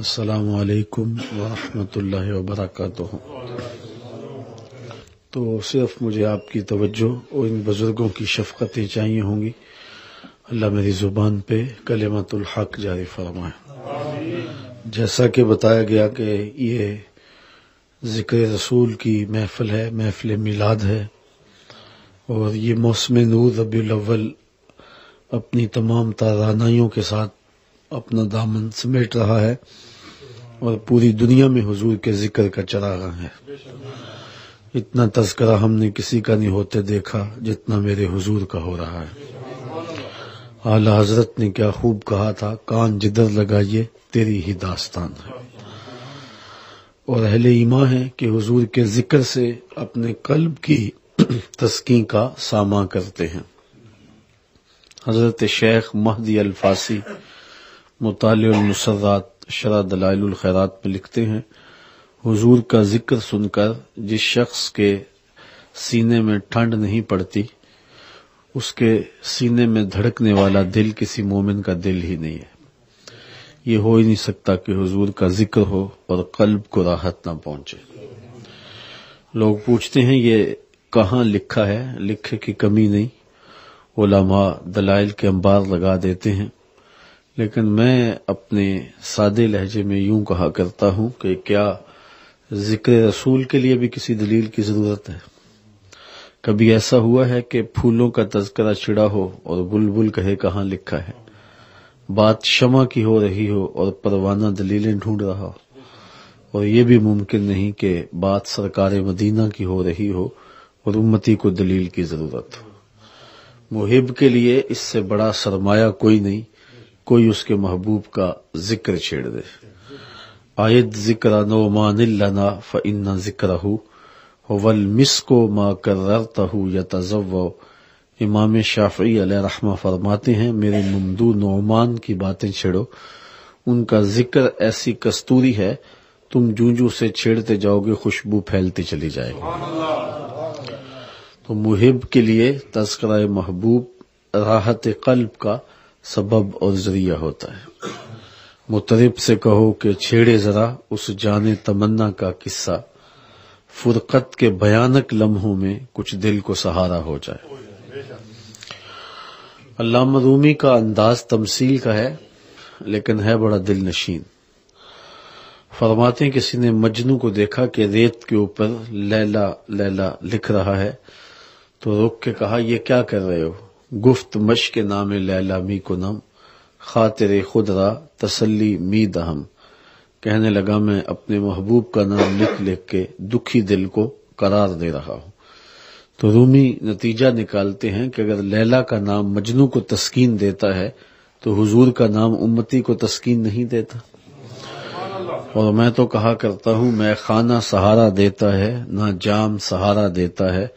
असलकम वरहमल वबरक तो सिर्फ मुझे आपकी तवज्जो और इन बुज़ुर्गों की शफकतें चाहिए होंगी अल्लाह मेरी ज़ुबान पे कलेमतुल हक जारी फरमाए जैसा कि बताया गया कि ये ज़िक्र रसूल की महफिल है महफिल मिलाद है और ये मौसम नूर रबील अपनी तमाम तारानाइयों के साथ अपना दामन समेट रहा है और पूरी दुनिया में हुजूर के जिक्र का चरागा है इतना तस्करा हमने किसी का नहीं होते देखा जितना मेरे हुजूर का हो रहा है आला हजरत ने क्या खूब कहा था कान जिधर लगाइए तेरी ही दास्तान है और अहले ईमा है कि हुजूर के जिक्र से अपने कल्ब की तस्की का सामा करते हैं हजरत शेख महदी अल्फासी मुतालमसरात शरा दलाइलखैरात में लिखते हैं हजूर का जिक्र सुनकर जिस शख्स के सीने में ठंड नहीं पड़ती उसके सीने में धड़कने वाला दिल किसी मोमिन का दिल ही नहीं है ये हो ही नहीं सकता कि हजूर का जिक्र हो और कल्ब को राहत ना पहुंचे लोग पूछते हैं ये कहा लिखा है लिखे की कमी नहीं ओलामा दलाइल के अंबार लगा देते हैं लेकिन मैं अपने सादे लहजे में यूं कहा करता हूं कि क्या जिक्र रसूल के लिए भी किसी दलील की जरूरत है कभी ऐसा हुआ है कि फूलों का तस्करा छिड़ा हो और बुलबुल कहे कहा लिखा है बात शमा की हो रही हो और परवाना दलीलें ढूंढ रहा हो और ये भी मुमकिन नहीं कि बात सरकार मदीना की हो रही हो और उम्मती को दलील की जरूरत हो मुहिब के लिए इससे बड़ा सरमाया कोई नहीं कोई उसके महबूब का जिक्र छेड़ दे आयद जिक्र नो मानिल्लना फ इन्ना जिक्र वल मिसको मा कर्रतहु या तजव इमाम शाफी रहमा फरमाते हैं मेरे ममदू नौमान की बातें छेड़ो उनका जिक्र ऐसी कस्तूरी है तुम जू जू से छेड़ते जाओगे खुशबू फैलती चली जाएगी तो मुहिब के लिए तस्करा महबूब राहत कल्ब का सबब और जरिया होता है मुतरब से कहो कि छेड़े जरा उस जाने तमन्ना का किस्सा फुरकत के भयानक लम्हों में कुछ दिल को सहारा हो जाए अल्लाह रूमी का अंदाज तमसील का है लेकिन है बड़ा दिल नशीन फरमाते किसी ने मजनू को देखा कि रेत के ऊपर लैला लैला लिख रहा है तो रोक के कहा यह क्या कर रहे हो गुफ्त मश के नाम लैला मी को नम खातिर खुदरा तसली मी दहम कहने लगा मैं अपने महबूब का नाम लिख लिख के दुखी दिल को करार दे रहा हूं तो रूमी नतीजा निकालते हैं कि अगर लैला का नाम मजनू को तस्कीन देता है तो हुजूर का नाम उम्मती को तस्कीन नहीं देता और मैं तो कहा करता हूं मैं खाना सहारा देता है ना जाम सहारा देता है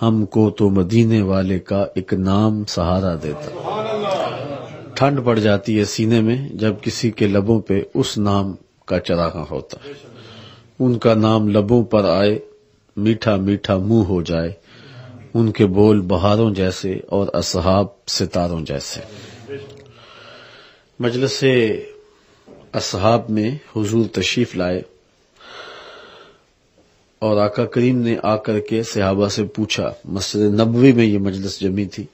हमको तो मदीने वाले का एक नाम सहारा देता ठंड पड़ जाती है सीने में जब किसी के लबों पे उस नाम का चराहा होता है उनका नाम लबों पर आए मीठा मीठा मुंह हो जाए उनके बोल बहारों जैसे और असहाब सितारों जैसे मजलसे असहाब में हुजूर तशीफ लाए और आका करीम ने आकर के सहाबा से पूछा मस्जिद नबवी में ये मजलिस जमी थी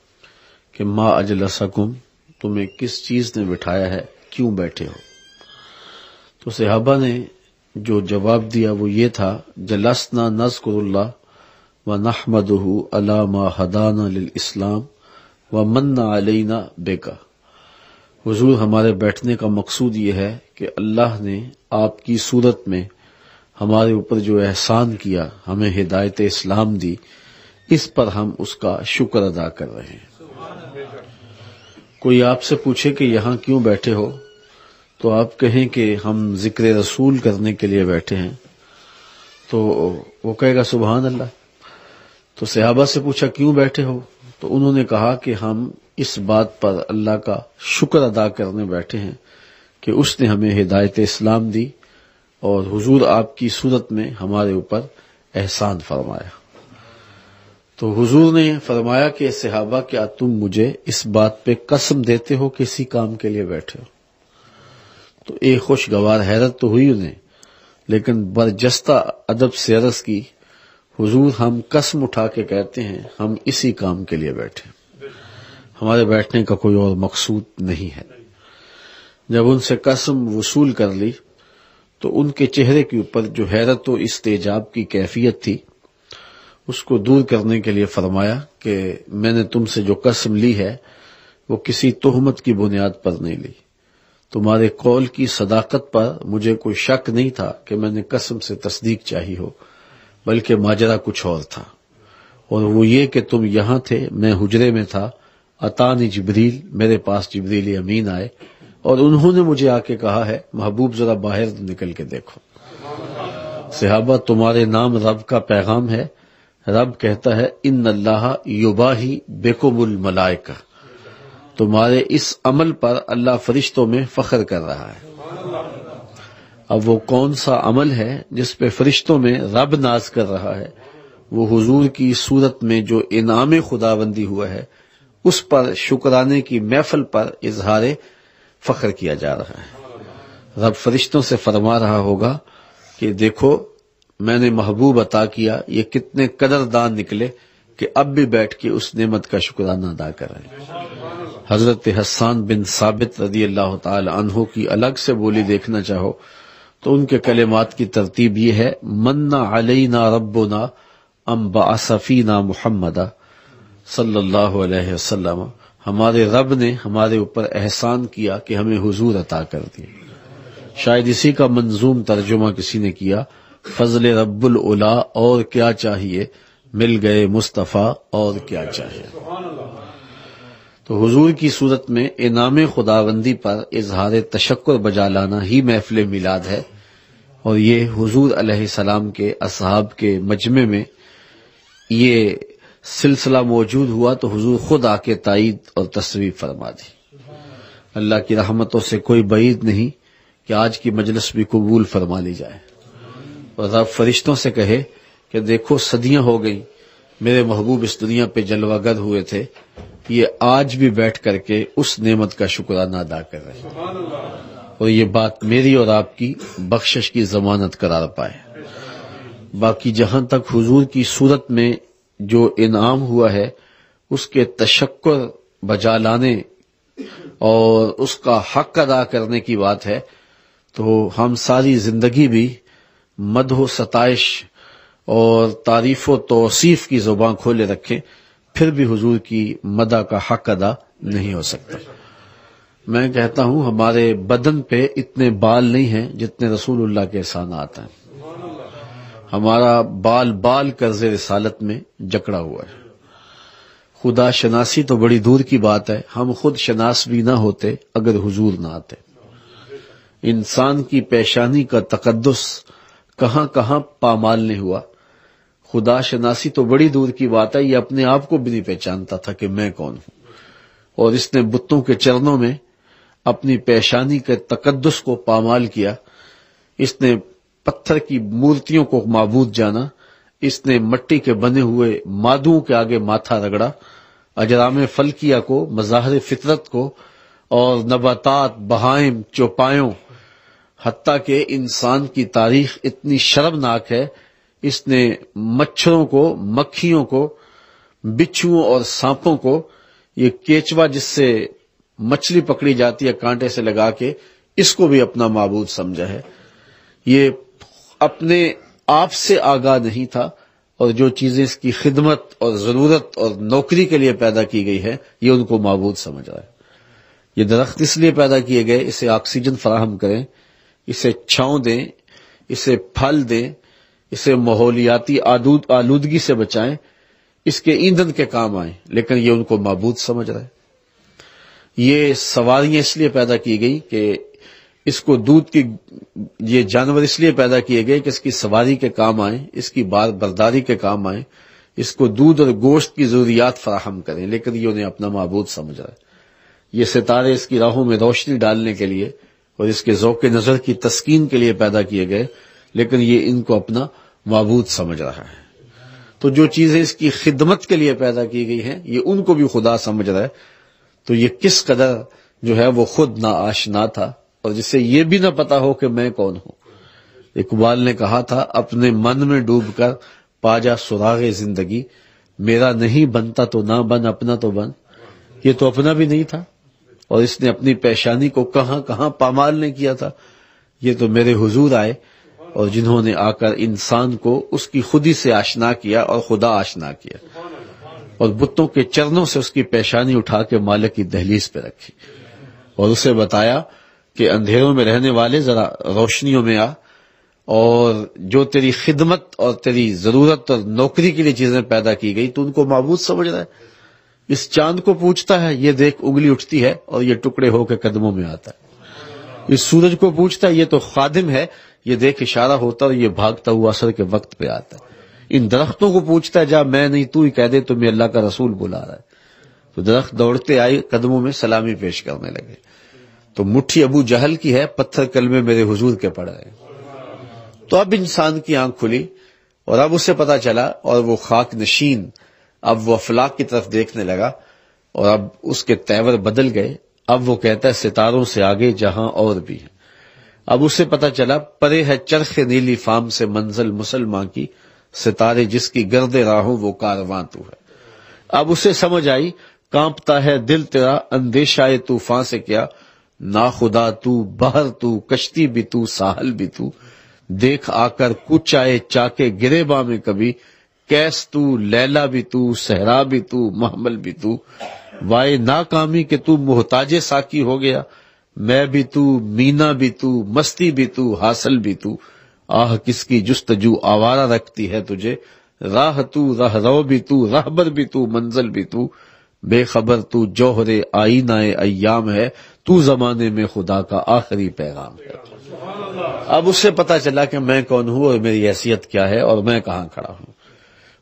कि माँ अजलसकुम तुम्हें किस चीज ने बिठाया है क्यों बैठे हो तो सिहाबा ने जो जवाब दिया वो ये था जलसना नजकुल्ला व नहमद अलामा हदाना इस्लाम व मन्ना अलैना बेका हजूर हमारे बैठने का मकसूद ये है कि अल्लाह ने आपकी सूरत में हमारे ऊपर जो एहसान किया हमें हिदायत इस्लाम दी इस पर हम उसका शुक्र अदा कर रहे हैं कोई आपसे पूछे कि यहां क्यों बैठे हो तो आप कहें कि हम जिक्र रसूल करने के लिए बैठे हैं तो वो कहेगा सुबहान अल्लाह तो सहाबा से पूछा क्यों बैठे हो तो उन्होंने कहा कि हम इस बात पर अल्लाह का शुक्र अदा करने बैठे हैं कि उसने हमें हिदायत इस्लाम दी और हुजूर आपकी सूरत में हमारे ऊपर एहसान फरमाया तो हुजूर ने फरमाया कि सहाबा क्या तुम मुझे इस बात पे कसम देते हो किसी काम के लिए बैठे हो तो एक खुशगवार हैरत तो हुई उन्हें लेकिन बरजस्ता अदब से अरस की हुजूर हम कसम उठा के कहते हैं हम इसी काम के लिए बैठे हमारे बैठने का कोई और मकसूद नहीं है जब उनसे कसम वसूल कर ली तो उनके चेहरे के ऊपर जो हैरत व इस्तेजाब की कैफियत थी उसको दूर करने के लिए फरमाया कि मैंने तुमसे जो कसम ली है वो किसी तोहमत की बुनियाद पर नहीं ली तुम्हारे कौल की सदाकत पर मुझे कोई शक नहीं था कि मैंने कसम से तस्दीक चाही हो बल्कि माजरा कुछ और था और वो ये कि तुम यहां थे मैं हुजरे में था अतानी जबरील मेरे पास जबरील अमीन आए और उन्होंने मुझे आके कहा है महबूब जरा बाहर निकल के देखो सिहाबा तुम्हारे नाम रब का पैगाम है रब कहता है इन अल्लाह युबा ही बेकुबुल तुम्हारे इस अमल पर अल्लाह फरिश्तों में फख्र कर रहा है अब वो कौन सा अमल है जिस पे फरिश्तों में रब नाज कर रहा है वो हुजूर की सूरत में जो इनाम खुदाबंदी हुआ है उस पर शुक्राने की महफल पर इजहार फख्र किया जा रहा है रब फरिश्तों से फरमा रहा होगा कि देखो मैंने महबूब अता किया ये कितने कदरदान निकले कि अब भी बैठ के उस नेमत का शुक्राना अदा कर रहे हैं हजरत हसान बिन साबित रजी अल्लाह तहों की अलग से बोली देखना चाहो तो उनके कलेमात की तरतीब ये है मन्ना अलैना रब्बना अम्बा असफीना मुहम्मदा ना अलैहि वसल्लम हमारे रब ने हमारे ऊपर एहसान किया कि हमें हुजूर अता कर दिए शायद इसी का मंजूम तर्जुमा किसी ने किया फजल रब्बुल उला और क्या चाहिए मिल गए मुस्तफ़ा और क्या चाहिए तो हुजूर की सूरत में इनाम खुदाबंदी पर इजहार तशक्र बजा लाना ही महफिल मिलाद है और ये हुजूर अलैहिस्सलाम के असहाब के मजमे में ये सिलसिला मौजूद हुआ तो हुजूर खुद आके तायद और तस्वीर फरमा दी अल्लाह की रहमतों से कोई बैद नहीं कि आज की मजलिस भी कबूल फरमा ली जाए और रब फरिश्तों से कहे कि देखो सदियां हो गई मेरे महबूब इस दुनिया पे जलवागर हुए थे ये आज भी बैठ करके उस नेमत का शुक्राना अदा कर रहे हैं और ये बात मेरी और आपकी बख्शिश की जमानत करार पाए बाकी जहां तक हुजूर की सूरत में जो इनाम हुआ है उसके तशक् बजा लाने और उसका हक अदा करने की बात है तो हम सारी जिंदगी भी मधो सताइश और तारीफो तोसीफ की जुबान खोले रखें फिर भी हुजूर की मदा का हक अदा नहीं हो सकता मैं कहता हूं हमारे बदन पे इतने बाल नहीं हैं जितने रसूल्लाह के साथ आते हैं हमारा बाल बाल कर्ज रसालत में जकड़ा हुआ है खुदा शनासी तो बड़ी दूर की बात है हम खुद शनास भी ना होते अगर हुजूर ना आते इंसान की पेशानी का तकदस कहां कहां पामाल ने हुआ खुदा शनासी तो बड़ी दूर की बात है ये अपने आप को भी नहीं पहचानता था कि मैं कौन हूं और इसने बुतों के चरणों में अपनी पेशानी के तकदस को पामाल किया इसने पत्थर की मूर्तियों को मबूद जाना इसने मट्टी के बने हुए मादुओं के आगे माथा रगड़ा अजराम फलकिया को मज़ाहर फितरत को और नबातात बहाइम चौपायों हती के इंसान की तारीख इतनी शर्मनाक है इसने मच्छरों को मक्खियों को बिच्छुओं और सांपों को ये केचवा जिससे मछली पकड़ी जाती है कांटे से लगा के इसको भी अपना मबूद समझा है ये अपने आप से आगाह नहीं था और जो चीजें इसकी खिदमत और जरूरत और नौकरी के लिए पैदा की गई है ये उनको मबूद समझ रहा है ये दरख्त इसलिए पैदा किए गए इसे ऑक्सीजन फराहम करें इसे छाव दें इसे फल दें इसे माहौलियाती आलूदगी से बचाएं इसके ईंधन के काम आए लेकिन ये उनको मबूद समझ रहा है ये सवारियां इसलिए पैदा की गई कि इसको दूध की ये जानवर इसलिए पैदा किए गए कि इसकी सवारी के काम आए इसकी बार बर्दारी के काम आए इसको दूध और गोश्त की जरूरियात फराहम करें लेकिन ये उन्हें अपना मबूद समझ रहा है ये सितारे इसकी राहों में रोशनी डालने के लिए और इसके जौक नज़र की तस्कीन के लिए पैदा किए गए लेकिन ये इनको अपना मबूद समझ रहा है तो जो चीज़ें इसकी खिदमत के लिए पैदा की गई हैं ये उनको भी खुदा समझ रहा है तो ये किस कदर जो है वो खुद ना आशना था और जिसे ये भी ना पता हो कि मैं कौन हूं इकबाल ने कहा था अपने मन में डूब कर पाजा सुराग जिंदगी मेरा नहीं बनता तो ना बन अपना तो बन ये तो अपना भी नहीं था और इसने अपनी पेशानी को कहां कहां पामाल ने किया था ये तो मेरे हुजूर आए और जिन्होंने आकर इंसान को उसकी खुदी से आशना किया और खुदा आशना किया और बुतों के चरणों से उसकी पेशानी उठा के मालक की दहलीज पे रखी और उसे बताया कि अंधेरों में रहने वाले ज़रा रोशनियों में आ और जो तेरी खिदमत और तेरी ज़रूरत और नौकरी के लिए चीज़ें पैदा की गई तो उनको मबूद समझ रहा है इस चांद को पूछता है ये देख उंगली उठती है और ये टुकड़े होकर कदमों में आता है इस सूरज को पूछता है ये तो खादिम है ये देख इशारा होता और ये भागता हुआ असर के वक्त पे आता है इन दरख्तों को पूछता है जा मैं नहीं तू ही कह दे तुम्हें अल्लाह का रसूल बुला रहा है तो दरख्त दौड़ते आए कदमों में सलामी पेश करने लगे तो मुट्ठी अबू जहल की है पत्थर कल में मेरे हुजूर के पड़ा है तो अब इंसान की आंख खुली और अब उसे पता चला और वो खाक नशीन अब वो अफलाक की तरफ देखने लगा और अब उसके तेवर बदल गए अब वो कहता है सितारों से आगे जहां और भी है अब उसे पता चला परे है चरख नीली फार्म से मंजिल मुसलमान की सितारे जिसकी गर्द राहों वो कारवां तू है अब उसे समझ आई कांपता है दिल तेरा अंदेशाए तूफान से क्या ना खुदा तू बहर तू कश्ती भी तू साहल भी तू देख आकर कुछ आए चाके गिरेबा में कभी कैस तू लैला भी तू सहरा भी तू महमल भी तू वाय नाकामी के तू मोहताजे साकी हो गया मैं भी तू मीना भी तू मस्ती भी तू हासिल भी तू आह किसकी जुस्तजू आवारा रखती है तुझे राह तू रह रो भी तू रहबर भी तू मंजिल भी तू बेखबर तू जोहरे आईनाए अयाम है तू जमाने में खुदा का आखिरी पैगाम है अब उससे पता चला कि मैं कौन हूं और मेरी हैसियत क्या है और मैं कहा खड़ा हूं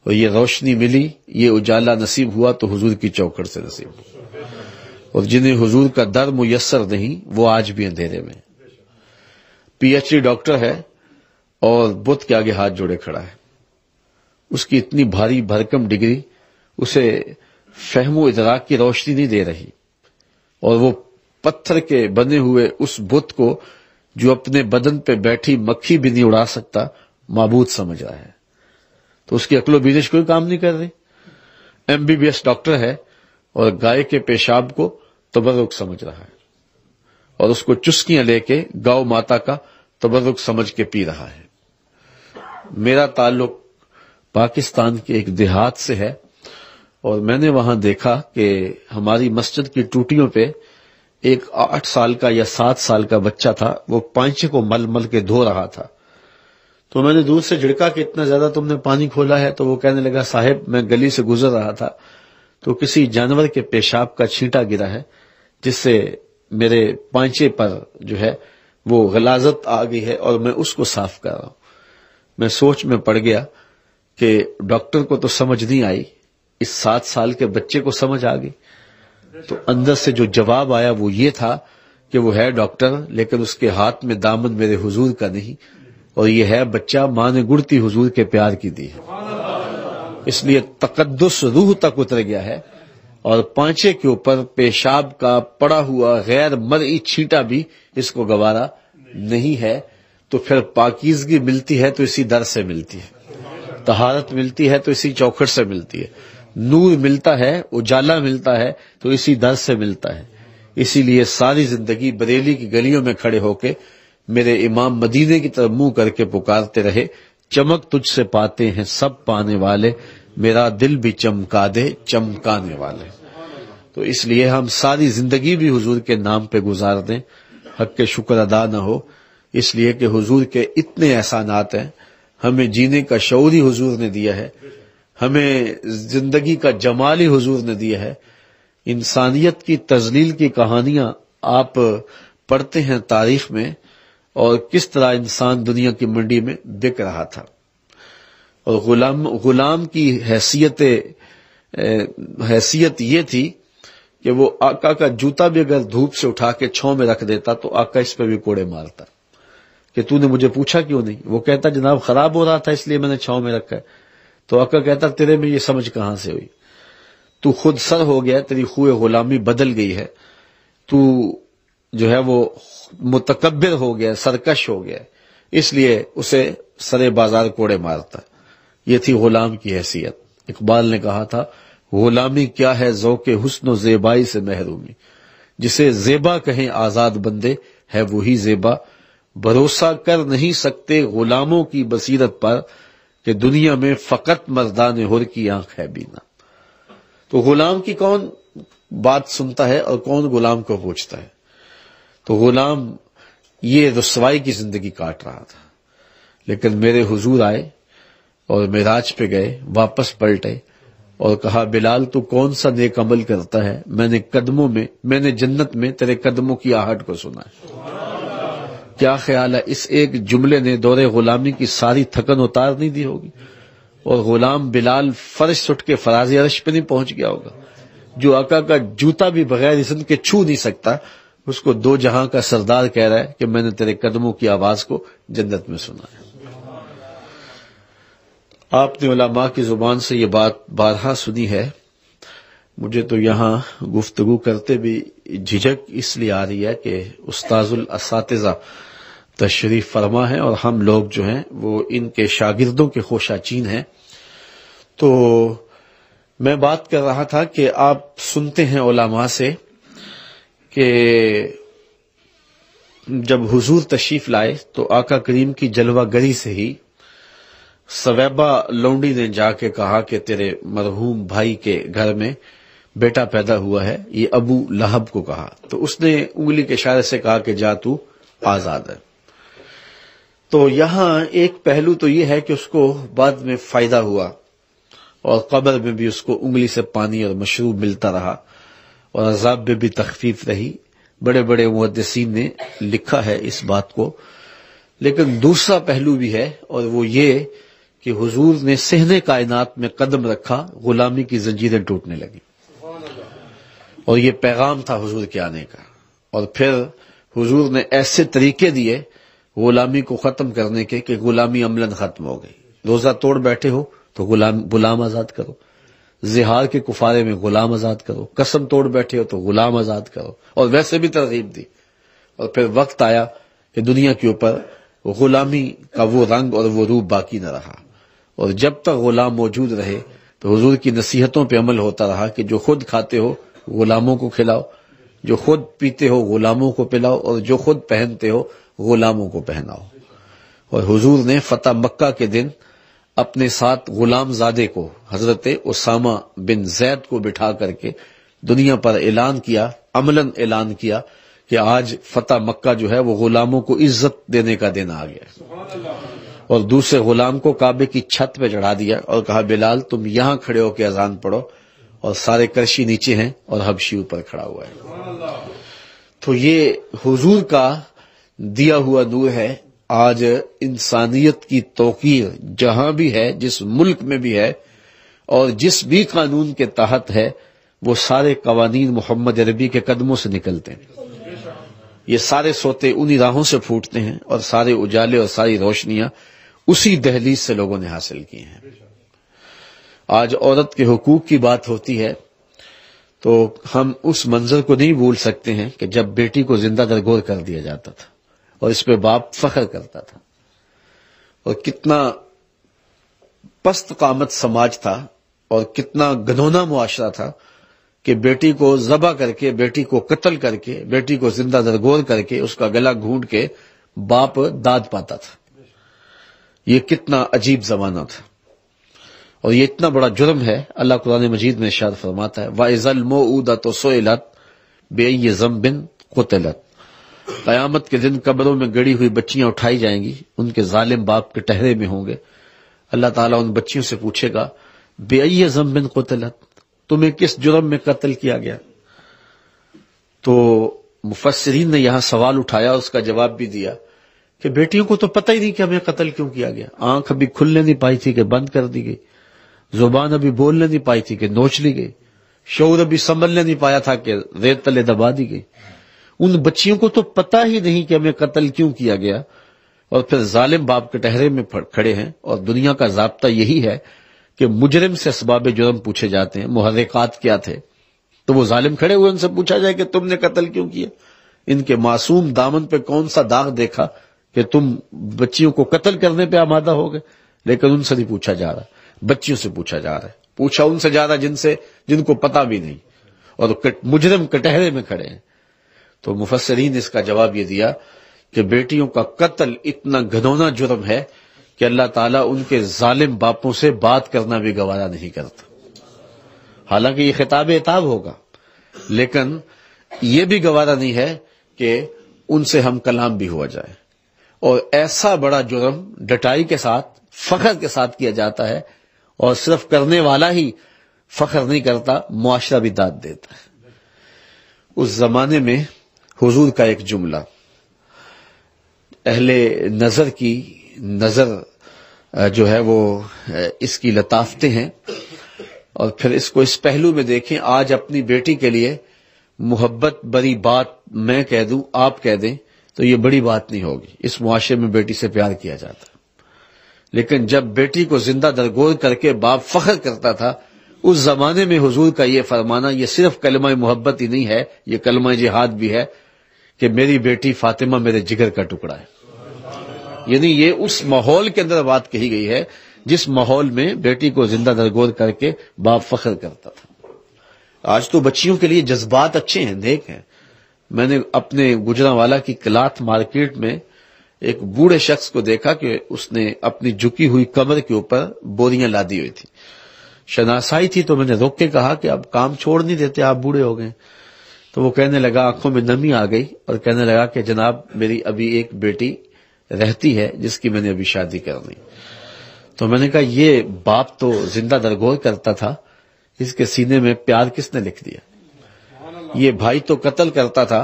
और ये रोशनी मिली ये उजाला नसीब हुआ तो हुजूर की चौकड़ से नसीब हुआ और जिन्हें हुजूर का दर मुयसर नहीं वो आज भी अंधेरे में पीएचडी डॉक्टर है और बुद्ध के आगे हाथ जोड़े खड़ा है उसकी इतनी भारी भरकम डिग्री उसे फहमो इतराक की रोशनी नहीं दे रही और वो पत्थर के बने हुए उस बुत को जो अपने बदन पे बैठी मक्खी भी नहीं उड़ा सकता मबूत समझ रहा है तो उसकी अकलो बीजिश कोई काम नहीं कर रही एमबीबीएस डॉक्टर है और गाय के पेशाब को तबरुक समझ रहा है और उसको चुस्कियां लेके गौ माता का तबरुक समझ के पी रहा है मेरा ताल्लुक पाकिस्तान के एक देहात से है और मैंने वहां देखा कि हमारी मस्जिद की टूटियों पे एक आठ साल का या सात साल का बच्चा था वो पांचे को मल मल के धो रहा था तो मैंने दूर से झिड़का कि इतना ज्यादा तुमने पानी खोला है तो वो कहने लगा साहेब मैं गली से गुजर रहा था तो किसी जानवर के पेशाब का छींटा गिरा है जिससे मेरे पांचे पर जो है वो गलाजत आ गई है और मैं उसको साफ कर रहा हूं मैं सोच में पड़ गया कि डॉक्टर को तो समझ नहीं आई इस सात साल के बच्चे को समझ आ गई तो अंदर से जो जवाब आया वो ये था कि वो है डॉक्टर लेकिन उसके हाथ में दामन मेरे हुजूर का नहीं और ये है बच्चा माँ ने गुड़ती हुजूर के प्यार की दी है इसलिए तकदस रूह तक उतर गया है और पांचे के ऊपर पेशाब का पड़ा हुआ गैर मरई छींटा भी इसको गवारा नहीं है तो फिर पाकिजगी मिलती है तो इसी दर से मिलती है तहारत मिलती है तो इसी चौखट से मिलती है नूर मिलता है उजाला मिलता है तो इसी दर से मिलता है इसीलिए सारी जिंदगी बरेली की गलियों में खड़े होके मेरे इमाम मदीने की तरफ मुंह करके पुकारते रहे चमक तुझसे पाते हैं सब पाने वाले मेरा दिल भी चमका दे चमकाने वाले तो इसलिए हम सारी जिंदगी भी हुजूर के नाम पे गुजार दें हक के शुक्र अदा न हो इसलिए कि हुजूर के इतने एहसानात हैं हमें जीने का शौर ही हुजूर ने दिया है हमें जिंदगी का जमाल ही हजूर ने दिया है इंसानियत की तजलील की कहानियां आप पढ़ते हैं तारीख में और किस तरह इंसान दुनिया की मंडी में बिक रहा था और गुलाम गुलाम की हैसियत हैसियत ये थी कि वो आका का जूता भी अगर धूप से उठा के छो में रख देता तो आका इस पर भी कोड़े मारता कि तूने मुझे पूछा क्यों नहीं वो कहता जनाब खराब हो रहा था इसलिए मैंने छाव में रखा है तो अक्का कहता तेरे में ये समझ कहां से हुई तू खुद सर हो गया तेरी खुए गुलामी बदल गई है तू जो है वो मुतकबर हो गया सरकश हो गया इसलिए उसे सरे बाजार कोड़े मारता ये थी गुलाम की हैसियत इकबाल ने कहा था गुलामी क्या है के हुस्न जेबाई से महरूमी जिसे जेबा कहें आजाद बंदे है वही जेबा भरोसा कर नहीं सकते गुलामों की बसीरत पर कि दुनिया में फकत मर्दान हुर की आंख है बीना तो गुलाम की कौन बात सुनता है और कौन गुलाम को पूछता है तो गुलाम ये रसवाई की जिंदगी काट रहा था लेकिन मेरे हुजूर आए और मेराज पे गए वापस पलटे और कहा बिलाल तू कौन सा नेक अमल करता है मैंने कदमों में मैंने जन्नत में तेरे कदमों की आहट को सुना है क्या ख्याल है इस एक जुमले ने दौरे गुलामी की सारी थकन उतार नहीं दी होगी और गुलाम बिलाल फर्श उठ के फराज अरश पे नहीं पहुंच गया होगा जो आका का जूता भी बगैर इसन के छू नहीं सकता उसको दो जहां का सरदार कह रहा है कि मैंने तेरे कदमों की आवाज को जन्नत में सुना है आपने उलामा की जुबान से ये बात बारहा सुनी है मुझे तो यहाँ गुफ्तगु करते भी झिझक इसलिए आ रही है कि उस्ताजुल इस तशरीफ फरमा है और हम लोग जो हैं वो इनके शागिर्दों के खोशाचीन हैं तो मैं बात कर रहा था कि आप सुनते हैं ओलामा से कि जब हुजूर तशरीफ लाए तो आका करीम की जलवा गरी से ही सवैबा लौंडी ने जाके कहा कि तेरे मरहूम भाई के घर में बेटा पैदा हुआ है ये अबू लहब को कहा तो उसने उंगली के इशारे से कहा कि जा तू आजाद है तो यहां एक पहलू तो ये है कि उसको बाद में फायदा हुआ और कब्र में भी उसको उंगली से पानी और मशरूब मिलता रहा और अजाब में भी तखफीफ रही बड़े बड़े मुहदसिन ने लिखा है इस बात को लेकिन दूसरा पहलू भी है और वो ये कि हुजूर ने सहने कायनात में कदम रखा गुलामी की जंजीरें टूटने लगी और ये पैगाम था हुजूर के आने का और फिर हुजूर ने ऐसे तरीके दिए गुलामी को ख़त्म करने के कि गुलामी अमलन ख़त्म हो गई रोज़ा तोड़ बैठे हो तो गुलाम गुलाम आज़ाद करो जिहार के कुफारे में गुलाम आज़ाद करो कसम तोड़ बैठे हो तो गुलाम आज़ाद करो और वैसे भी तरगीब दी और फिर वक्त आया कि दुनिया के ऊपर गुलामी का वो रंग और वो रूप बाकी न रहा और जब तक गुलाम मौजूद रहे तो हजूर की नसीहतों पर अमल होता रहा कि जो खुद खाते हो गुलामों को खिलाओ जो खुद पीते हो गुलामों को पिलाओ और जो खुद पहनते हो गुलामों को पहनाओ और हुजूर ने फतेह मक्का के दिन अपने साथ गुलाम जादे को हजरत उसामा बिन जैद को बिठा करके दुनिया पर ऐलान किया अमलन ऐलान किया कि आज फतेह मक्का जो है वो गुलामों को इज्जत देने का दिन आ गया और दूसरे गुलाम को काबे की छत पे चढ़ा दिया और कहा बिलाल तुम यहां खड़े होकर अजान पढ़ो और सारे कृषि नीचे हैं और हबशी ऊपर खड़ा हुआ है तो ये हुजूर का दिया हुआ नूर है आज इंसानियत की तोकीर जहां भी है जिस मुल्क में भी है और जिस भी कानून के तहत है वो सारे कवानीन मोहम्मद अरबी के कदमों से निकलते हैं ये सारे सोते उन्हीं राहों से फूटते हैं और सारे उजाले और सारी रोशनियां उसी दहलीज से लोगों ने हासिल की हैं आज औरत के हकूक की बात होती है तो हम उस मंजर को नहीं भूल सकते हैं कि जब बेटी को जिंदा दरगोर कर दिया जाता था और इस पे बाप फख्र करता था और कितना पस्त कामत समाज था और कितना गनोना मुआशरा था कि बेटी को जबा करके बेटी को कत्ल करके बेटी को जिंदा दरगोर करके उसका गला घूंट के बाप दाद पाता था ये कितना अजीब जमाना था और ये इतना बड़ा जुर्म है अल्लाह कुरान मजीद में शाद फरमाता है वाइजल उदा तो सोलत बे जम बिन कुतलत क़यामत के दिन कब्रों में गड़ी हुई बच्चियां उठाई जाएंगी उनके जालिम बाप के टहरे में होंगे अल्लाह ताला उन बच्चियों से पूछेगा बे जम बिन कुतलत तुम्हें किस जुर्म में कत्ल किया गया तो मुफसरीन ने यहां सवाल उठाया उसका जवाब भी दिया कि बेटियों को तो पता ही नहीं कि हमें कत्ल क्यों किया गया आंख अभी खुलने नहीं पाई थी कि बंद कर दी गई जुबान अभी बोलने नहीं पाई थी कि नोच ली गई शौर अभी संभलने नहीं पाया था कि रेत तले दबा दी गई उन बच्चियों को तो पता ही नहीं कि हमें कत्ल क्यों किया गया और फिर जालिम बाप के टहरे में खड़े हैं और दुनिया का जबता यही है कि मुजरिम से इसबाब जुर्म पूछे जाते हैं मुहरिकात क्या थे तो वो जालिम खड़े हुए उनसे पूछा जाए कि तुमने कत्ल क्यों किया इनके मासूम दामन पे कौन सा दाग देखा कि तुम बच्चियों को कत्ल करने पे आमादा हो गए लेकिन उनसे नहीं पूछा जा रहा बच्चियों से पूछा जा रहा है पूछा उनसे जा रहा है जिनसे जिनको पता भी नहीं और कट, मुजरम कटहरे में खड़े हैं तो मुफसरीन इसका जवाब यह दिया कि बेटियों का कत्ल इतना घनौना जुर्म है कि अल्लाह ताला उनके जालिम बापों से बात करना भी गवारा नहीं करता हालांकि ये खिताब एताब होगा लेकिन यह भी गवारा नहीं है कि उनसे हम कलाम भी हुआ जाए और ऐसा बड़ा जुर्म डटाई के साथ फखर के साथ किया जाता है और सिर्फ करने वाला ही फख्र नहीं करता मुआशरा भी दाद देता है उस जमाने में हुजूर का एक जुमला अहले नज़र की नज़र जो है वो इसकी लताफते हैं और फिर इसको इस पहलू में देखें आज अपनी बेटी के लिए मोहब्बत बड़ी बात मैं कह दूं आप कह दें तो ये बड़ी बात नहीं होगी इस मुआशरे में बेटी से प्यार किया जाता लेकिन जब बेटी को जिंदा दरगोर करके बाप फख्र करता था उस जमाने में हुजूर का ये फरमाना ये सिर्फ कलमा मोहब्बत ही नहीं है ये कलमा जिहाद भी है कि मेरी बेटी फातिमा मेरे जिगर का टुकड़ा है यानी ये उस माहौल के अंदर बात कही गई है जिस माहौल में बेटी को जिंदा दरगोर करके बाप फख्र करता था आज तो बच्चियों के लिए जज्बात अच्छे हैं देख हैं मैंने अपने गुजरा वाला की क्लाथ मार्केट में एक बूढ़े शख्स को देखा कि उसने अपनी झुकी हुई कमर के ऊपर बोरियां लादी हुई थी शनासाई थी तो मैंने रोक के कहा कि आप काम छोड़ नहीं देते आप बूढ़े हो गए तो वो कहने लगा आंखों में नमी आ गई और कहने लगा कि जनाब मेरी अभी एक बेटी रहती है जिसकी मैंने अभी शादी करनी तो मैंने कहा ये बाप तो जिंदा दरगोर करता था इसके सीने में प्यार किसने लिख दिया ये भाई तो कत्ल करता था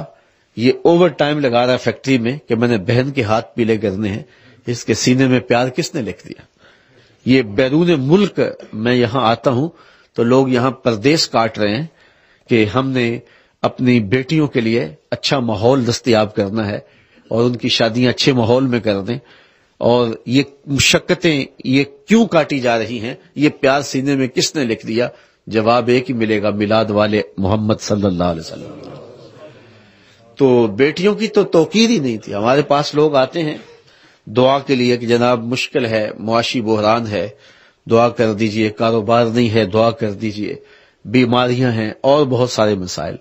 ये ओवर टाइम लगा रहा है फैक्ट्री में कि मैंने बहन के हाथ पीले करने हैं इसके सीने में प्यार किसने लिख दिया ये बैरून मुल्क मैं यहां आता हूं तो लोग यहां परदेश काट रहे हैं कि हमने अपनी बेटियों के लिए अच्छा माहौल दस्तियाब करना है और उनकी शादियां अच्छे माहौल में कर दें और ये मुशक्कतें ये क्यों काटी जा रही हैं ये प्यार सीने में किसने लिख दिया जवाब एक ही मिलेगा मिलाद वाले मोहम्मद सल्लल्लाहु अलैहि वसल्लम तो बेटियों की तो तोकीद ही नहीं थी हमारे पास लोग आते हैं दुआ के लिए कि जनाब मुश्किल है मुआशी बहरान है दुआ कर दीजिए कारोबार नहीं है दुआ कर दीजिए बीमारियां हैं और बहुत सारे मसाइल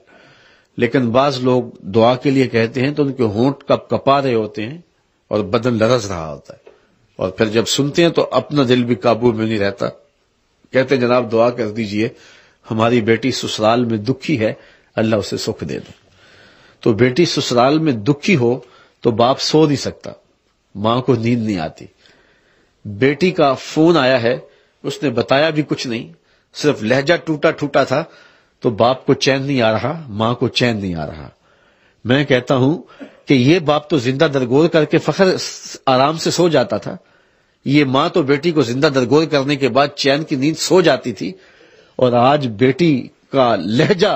लेकिन बाज लोग दुआ के लिए कहते हैं तो उनके होंठ कप कपा रहे होते हैं और बदन लरस रहा होता है और फिर जब सुनते हैं तो अपना दिल भी काबू में नहीं रहता कहते हैं जनाब दुआ कर दीजिए हमारी बेटी ससुराल में दुखी है अल्लाह उसे सुख दे दें तो बेटी ससुराल में दुखी हो तो बाप सो नहीं सकता मां को नींद नहीं आती बेटी का फोन आया है उसने बताया भी कुछ नहीं सिर्फ लहजा टूटा टूटा था तो बाप को चैन नहीं आ रहा मां को चैन नहीं आ रहा मैं कहता हूं कि ये बाप तो जिंदा दरगोर करके फखर आराम से सो जाता था ये मां तो बेटी को जिंदा दरगोर करने के बाद चैन की नींद सो जाती थी और आज बेटी का लहजा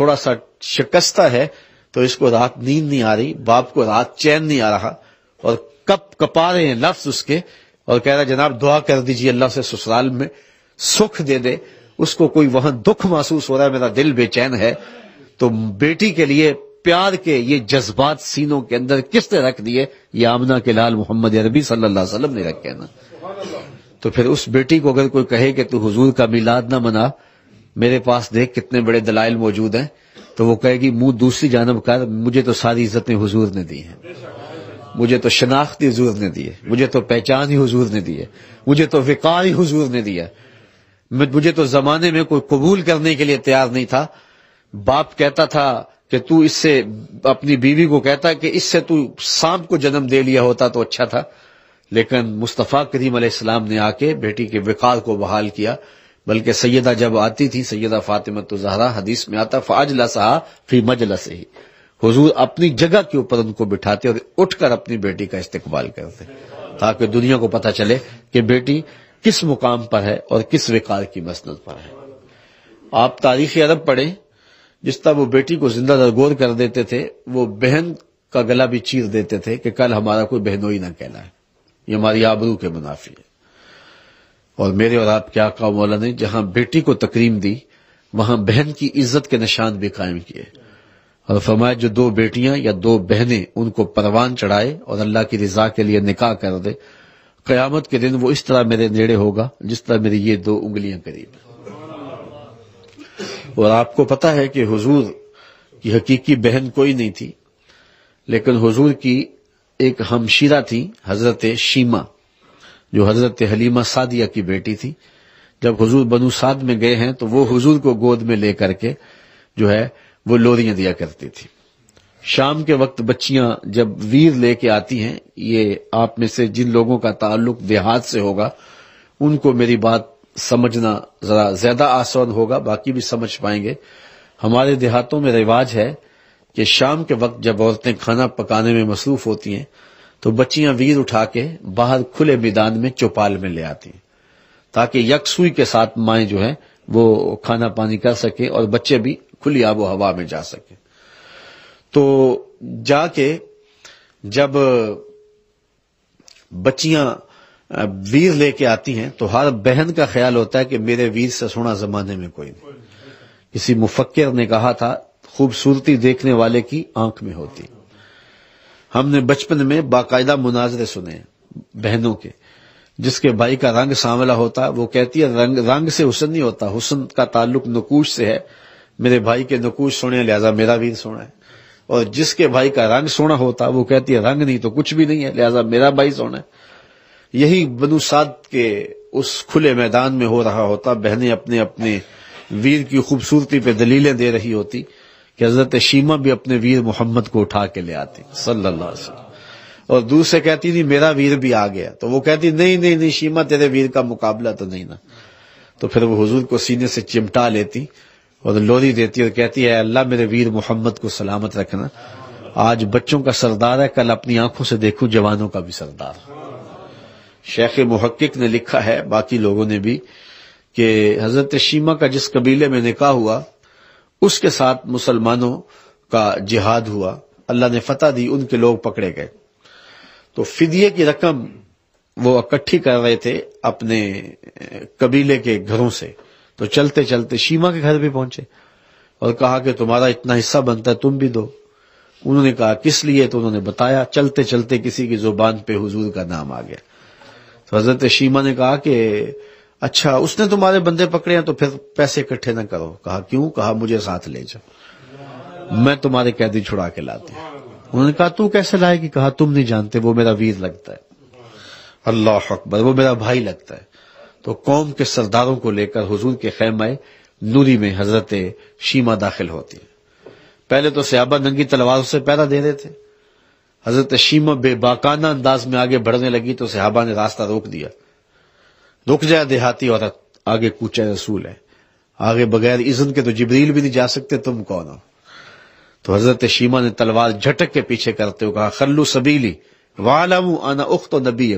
थोड़ा सा शिकस्ता है तो इसको रात नींद नहीं आ रही बाप को रात चैन नहीं आ रहा और कप कपा रहे हैं लफ्ज उसके और कह रहा जनाब दुआ कर दीजिए अल्लाह से ससुराल में सुख दे दे उसको कोई वहां दुख महसूस हो रहा है मेरा दिल बेचैन है तो बेटी के लिए प्यार के ये जज्बात सीनों के अंदर किसने रख दिए ये आमना के लाल मोहम्मद अरबी सल्लल्लाहु अलैहि वसल्लम ने रखे ना तो फिर उस बेटी को अगर कोई कहे कि तू हुजूर का मिलाद ना मना मेरे पास देख कितने बड़े दलाइल मौजूद हैं तो वो कहेगी मुंह दूसरी जानब कर मुझे तो सारी इज्जतें हजूर ने दी है मुझे तो शनाख्ती हजूर ने दी है मुझे तो पहचान ही हजूर ने दी है मुझे तो विकार ही हजूर ने दिया मुझे तो जमाने में कोई कबूल करने के लिए तैयार नहीं था बाप कहता था कि तू इससे अपनी बीवी को कहता कि इससे तू सांप को जन्म दे लिया होता तो अच्छा था लेकिन मुस्तफ़ा करीम ने आके बेटी के विकार को बहाल किया बल्कि सैदा जब आती थी सैदा फातिमा तो जहरा हदीस में आता फाजला सहा फी मजला से ही हजूर अपनी जगह के ऊपर उनको बिठाते और उठकर अपनी बेटी का इस्तेमाल करते ताकि दुनिया को पता चले कि बेटी किस मुकाम पर है और किस विकार की मसनत पर है आप तारीख अरब पढ़े जिस तरह वो बेटी को जिंदा दरगोर कर देते थे वो बहन का गला भी चीर देते थे कि कल हमारा कोई बहनोई ना है ये हमारी आबरू के मुनाफी है और मेरे और आपके आका मौला ने जहां बेटी को तकरीम दी वहां बहन की इज्जत के निशान भी कायम किए और फरमाया जो दो बेटियां या दो बहनें उनको परवान चढ़ाए और अल्लाह की रजा के लिए निकाह कर दे कयामत के दिन वो इस तरह मेरे नेड़े होगा जिस तरह मेरी ये दो उंगलियां करीब और आपको पता है कि हुजूर की हकीकी बहन कोई नहीं थी लेकिन हुजूर की एक हमशीरा थी हजरत शीमा जो हजरत हलीमा सादिया की बेटी थी जब हुजूर बनु साद में गए हैं तो वो हुजूर को गोद में लेकर के जो है वो लोरियां दिया करती थी शाम के वक्त बच्चियां जब वीर लेके आती हैं ये आप में से जिन लोगों का ताल्लुक देहात से होगा उनको मेरी बात समझना जरा ज्यादा आसान होगा बाकी भी समझ पाएंगे हमारे देहातों में रिवाज है कि शाम के वक्त जब औरतें खाना पकाने में मसरूफ होती हैं तो बच्चियां वीर उठा के बाहर खुले मैदान में चौपाल में ले आती ताकि यकसुई के साथ माए जो है वो खाना पानी कर सके और बच्चे भी खुली आबो हवा में जा सके तो जाके जब बच्चियां वीर लेके आती हैं तो हर बहन का ख्याल होता है कि मेरे वीर से सोना जमाने में कोई नहीं किसी मुफक्र ने कहा था खूबसूरती देखने वाले की आंख में होती है हमने बचपन में बाकायदा मुनाजरे सुने बहनों के जिसके भाई का रंग सांवला होता वो कहती है रंग रंग से हुसन नहीं होता हुसन का ताल्लुक नकूश से है मेरे भाई के नकूश सोने लिहाजा मेरा भी सोना है और जिसके भाई का रंग सोना होता वो कहती है रंग नहीं तो कुछ भी नहीं है लिहाजा मेरा भाई सोना है यही बनुसाद के उस खुले मैदान में हो रहा होता बहनें अपने अपने वीर की खूबसूरती पे दलीलें दे रही होती कि हजरत शीमा भी अपने वीर मोहम्मद को उठा के ले आती सल्लल्लाहु अलैहि वसल्लम और दूसरे कहती थी मेरा वीर भी आ गया तो वो कहती नहीं नहीं नहीं शीमा तेरे वीर का मुकाबला तो नहीं ना तो फिर वो हुजूर को सीने से चिमटा लेती और लोरी देती और कहती है अल्लाह मेरे वीर मोहम्मद को सलामत रखना आज बच्चों का सरदार है कल अपनी आंखों से देखू जवानों का भी सरदार शेख मुहक्क ने लिखा है बाकी लोगों ने भी कि हजरत शीमा का जिस कबीले में निकाह हुआ उसके साथ मुसलमानों का जिहाद हुआ अल्लाह ने फतह दी उनके लोग पकड़े गए तो फिदिये की रकम वो इकट्ठी कर रहे थे अपने कबीले के घरों से तो चलते चलते शीमा के घर भी पहुंचे और कहा कि तुम्हारा इतना हिस्सा बनता है तुम भी दो उन्होंने कहा किस लिए तो उन्होंने बताया चलते चलते किसी की जुबान पे हुजूर का नाम आ गया तो हजरत शीमा ने कहा कि अच्छा उसने तुम्हारे बंदे पकड़े हैं तो फिर पैसे इकट्ठे ना करो कहा क्यों कहा मुझे साथ ले जाओ मैं तुम्हारे कैदी छुड़ा के लाती उन्होंने कहा तू कैसे लाएगी कहा तुम नहीं जानते वो मेरा वीर लगता है अल्लाह अकबर वो मेरा भाई लगता है तो कौम के सरदारों को लेकर हुजूर के खैमाए नूरी में हजरत शीमा दाखिल होती है पहले तो सयाबा नंगी तलवार से पैरा दे रहे थे हजरत शीमा बेबाकाना अंदाज में आगे बढ़ने लगी तो सहाबा ने रास्ता रोक दिया रुक जाए देहाती औरत आगे कूचा रसूल है आगे बगैर इज्जत के तो जबरील भी नहीं जा सकते तुम कौन हो तो हजरत शीमा ने तलवार झटक के पीछे करते हुए कहा खल्लू सबीली वालम आना उख तो नबी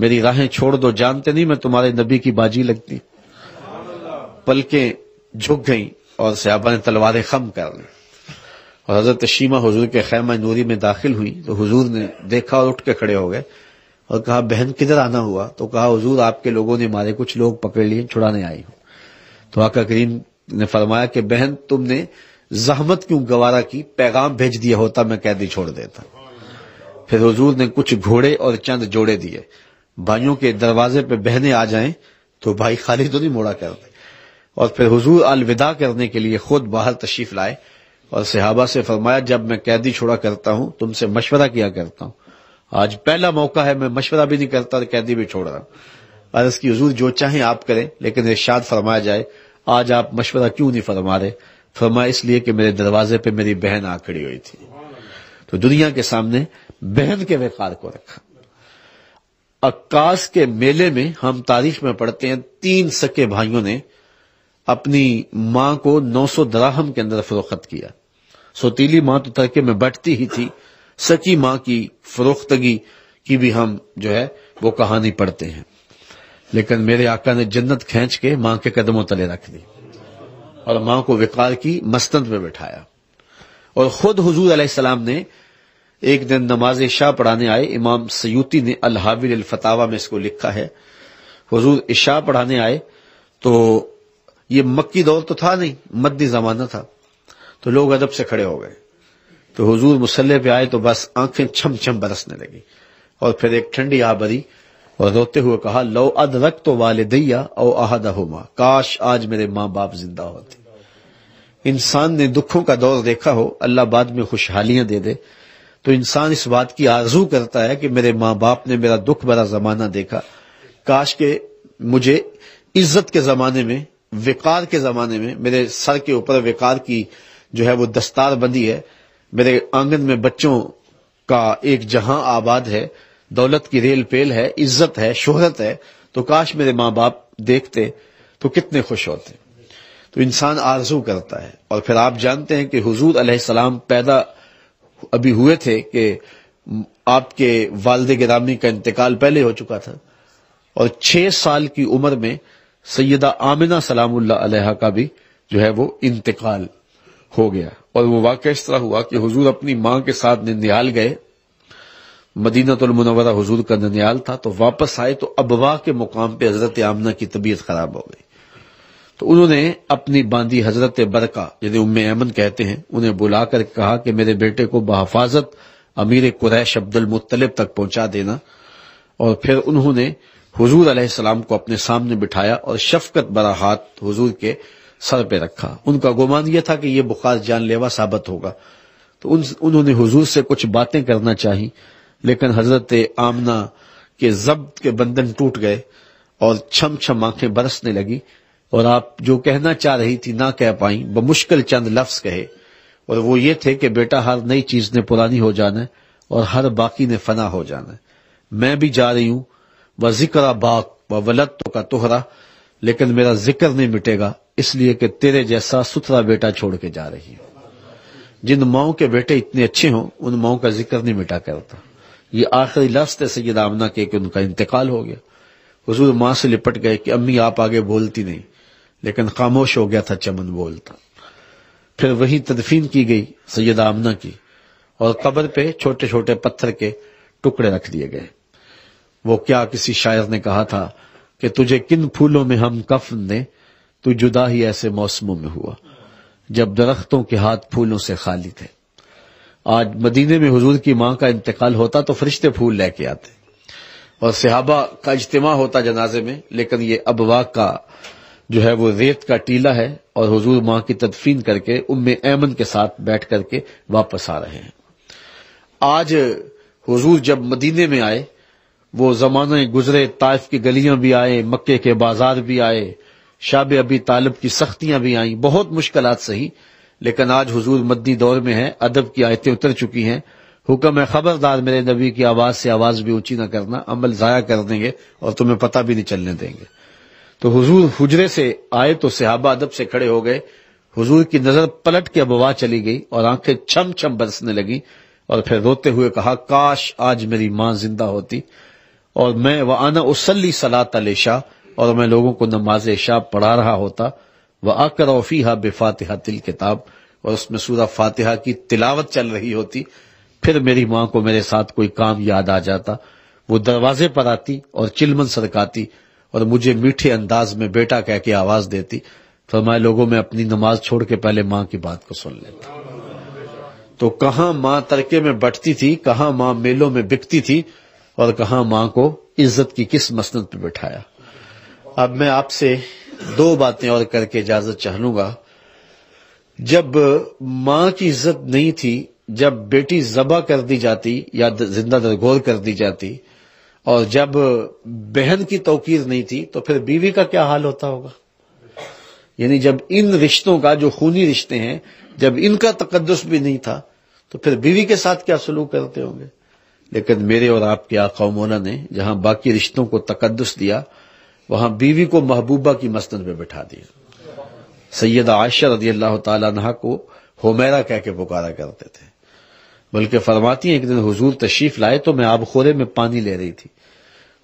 मेरी राहें छोड़ दो जानते नहीं मैं तुम्हारे नबी की बाजी लगती पलकें झुक गईं और सयाबा ने तलवारें खम कर ली और हजरत शीमा हजूर के खैमा नूरी में दाखिल हुई तो हजूर ने देखा और उठ के खड़े हो गए और कहा बहन किधर आना हुआ तो कहा हजूर आपके लोगों ने मारे कुछ लोग पकड़ लिए छुड़ाने आई हूं तो आका करीम ने फरमाया कि बहन तुमने जहमत क्यों गवारा की पैगाम भेज दिया होता मैं कैदी छोड़ देता फिर हजूर ने कुछ घोड़े और चंद जोड़े दिए भाइयों के दरवाजे पे बहने आ जाएं तो भाई खाली तो नहीं मोड़ा करते और फिर हजूर अलविदा करने के लिए खुद बाहर तशीफ लाए और सिहाबा से फरमाया जब मैं कैदी छोड़ा करता हूं तुमसे मशवरा किया करता हूं आज पहला मौका है मैं मशवरा भी नहीं करता कैदी भी छोड़ रहा हूं अर्ज की हजूर जो चाहें आप करें लेकिन इर्शाद फरमाया जाए आज आप मशवरा क्यों नहीं फरमा रहे फरमाया इसलिए कि मेरे दरवाजे पे मेरी बहन आ खड़ी हुई थी तो दुनिया के सामने बहन के वेकार को रखा अक्काश के मेले में हम तारीख में पढ़ते हैं तीन सके भाइयों ने अपनी माँ को 900 दराहम के अंदर फरोख्त किया सोतीली मां तो तड़के में बैठती ही थी सच्ची मां की फरोख्तगी की भी हम जो है वो कहानी पढ़ते हैं लेकिन मेरे आका ने जन्नत खींच के मां के कदमों तले रख दी और मां को विकार की मस्तंद में बैठाया और खुद हजूर अलैहिस्सलाम ने एक दिन नमाज शाह पढ़ाने आए इमाम सयूती ने अलहाविल फतावा में इसको लिखा है हजूर इशा पढ़ाने आए तो ये मक्की दौर तो था नहीं मद्दी जमाना था तो लोग अदब से खड़े हो गए तो हुजूर मुसल्ले पे आए तो बस आंखें छम छम बरसने लगी और फिर एक ठंडी आबरी और रोते हुए कहा लो अद रख तो वालदैया और अहदा होमा काश आज मेरे माँ बाप जिंदा होते इंसान ने दुखों का दौर देखा हो अल्लाह बाद में खुशहालियां दे दे तो इंसान इस बात की आजू करता है कि मेरे माँ बाप ने मेरा दुख भरा जमाना देखा काश के मुझे इज्जत के जमाने में वेकार के जमाने में मेरे सर के ऊपर वेकार की जो है वो दस्तार बंदी है मेरे आंगन में बच्चों का एक जहां आबाद है दौलत की रेल पेल है इज्जत है शोहरत है तो काश मेरे माँ बाप देखते तो कितने खुश होते तो इंसान आरजू करता है और फिर आप जानते हैं कि हजूर सलाम पैदा अभी हुए थे कि आपके वालदे गिरामी का इंतकाल पहले हो चुका था और छह साल की उम्र में सैदा आमिना सलामुल्ला का भी जो है वो इंतकाल हो गया और वो वाक़ इस तरह हुआ कि हुजूर अपनी माँ के साथ नंदयाल गए मदीनातुलमनवरा हुजूर का ननियाल था तो वापस आए तो अबवा के मुकाम पे हजरत आमना की तबीयत खराब हो गई तो उन्होंने अपनी बांदी हजरत बरका जिन्हें उम्मे अमन कहते हैं उन्हें बुलाकर कहा कि मेरे बेटे को बहफाजत अमीर कुरैश अब्दुल मुत्तलिब तक पहुंचा देना और फिर उन्होंने हुजूर अलैहिस्सलाम को अपने सामने बिठाया और शफकत बरा हाथ हुजूर के सर पे रखा उनका गुमान यह था कि यह बुखार जानलेवा साबित होगा तो उन उन्होंने हुजूर से कुछ बातें करना चाही लेकिन हजरत आमना के जब्त के बंधन टूट गए और छम छम आंखें बरसने लगी और आप जो कहना चाह रही थी ना कह पाई बमुश्किल चंद लफ्ज कहे और वो ये थे कि बेटा हर नई चीज ने पुरानी हो जाना है और हर बाकी ने फना हो जाना है मैं भी जा रही हूं व जिक्र बाग व वलत तो का तुहरा लेकिन मेरा जिक्र नहीं मिटेगा इसलिए कि तेरे जैसा सुथरा बेटा छोड़ के जा रही हूं जिन माओ के बेटे इतने अच्छे हों उन माओ का जिक्र नहीं मिटा करता ये आखिरी लफ्ज है सैद आमना के कि उनका इंतकाल हो गया हजूर माँ से लिपट गए कि अम्मी आप आगे बोलती नहीं लेकिन खामोश हो गया था चमन बोलता फिर वही तदफीन की गई सैयद आमना की और कब्र पे छोटे छोटे पत्थर के टुकड़े रख दिए गए वो क्या किसी शायर ने कहा था कि तुझे किन फूलों में हम कफन ने तू जुदा ही ऐसे मौसमों में हुआ जब दरख्तों के हाथ फूलों से खाली थे आज मदीने में हजूर की माँ का इंतकाल होता तो फरिश्ते फूल लेके आते और सिहाबा का इज्तम होता जनाजे में लेकिन ये अबवा का जो है वो रेत का टीला है और हजूर माँ की तदफीन करके उम्म ऐमन के साथ बैठ करके वापस आ रहे हैं आज हजूर जब मदीने में आए वो जमाने गुजरे ताइफ की गलियां भी आए मक्के के बाजार भी आए शाब अबी तालब की सख्तियां भी आई बहुत मुश्किल सही लेकिन आज हजूर मद्दी दौर में है अदब की आयतें उतर चुकी हैं हुक्म है खबरदार मेरे नबी की आवाज से आवाज भी ऊंची ना करना अमल जाया कर देंगे और तुम्हें पता भी नहीं चलने देंगे तो हुजूर हुजरे से आए तो सिहाबा अदब से खड़े हो गए हुजूर की नजर पलट के अबवा चली गई और आंखें छम छम बरसने लगी और फिर रोते हुए कहा काश आज मेरी मां जिंदा होती और मैं व आना उसली सलात और मैं लोगों को नमाज शाह पढ़ा रहा होता व आकर औफीहा बेफातिहा तिल किताब और उसमें सूरा फातिहा की तिलावत चल रही होती फिर मेरी माँ को मेरे साथ कोई काम याद आ जाता वो दरवाजे पर आती और चिलमन सरकाती और मुझे मीठे अंदाज में बेटा कह के आवाज देती मैं लोगों में अपनी नमाज छोड़ के पहले माँ की बात को सुन लेता तो कहा माँ तड़के में बटती थी कहा माँ मेलों में बिकती थी और कहा मां को इज्जत की किस मसनत पर बैठाया अब मैं आपसे दो बातें और करके इजाजत चाह लूंगा जब मां की इज्जत नहीं थी जब बेटी जबा कर दी जाती या जिंदा दरगोर कर दी जाती और जब बहन की तोकीर नहीं थी तो फिर बीवी का क्या हाल होता होगा यानी जब इन रिश्तों का जो खूनी रिश्ते हैं जब इनका तकदस भी नहीं था तो फिर बीवी के साथ क्या सलूक करते होंगे लेकिन मेरे और आपके आका मोना ने जहां बाकी रिश्तों को तकदस दिया वहां बीवी को महबूबा की मस्तन में बिठा दिया सैयद आयशा रदी अल्लाह तहा को होमेरा कह के पुकारा करते थे बल्कि फरमाती एक दिन हुजूर तशीफ लाए तो मैं आबखोरे में पानी ले रही थी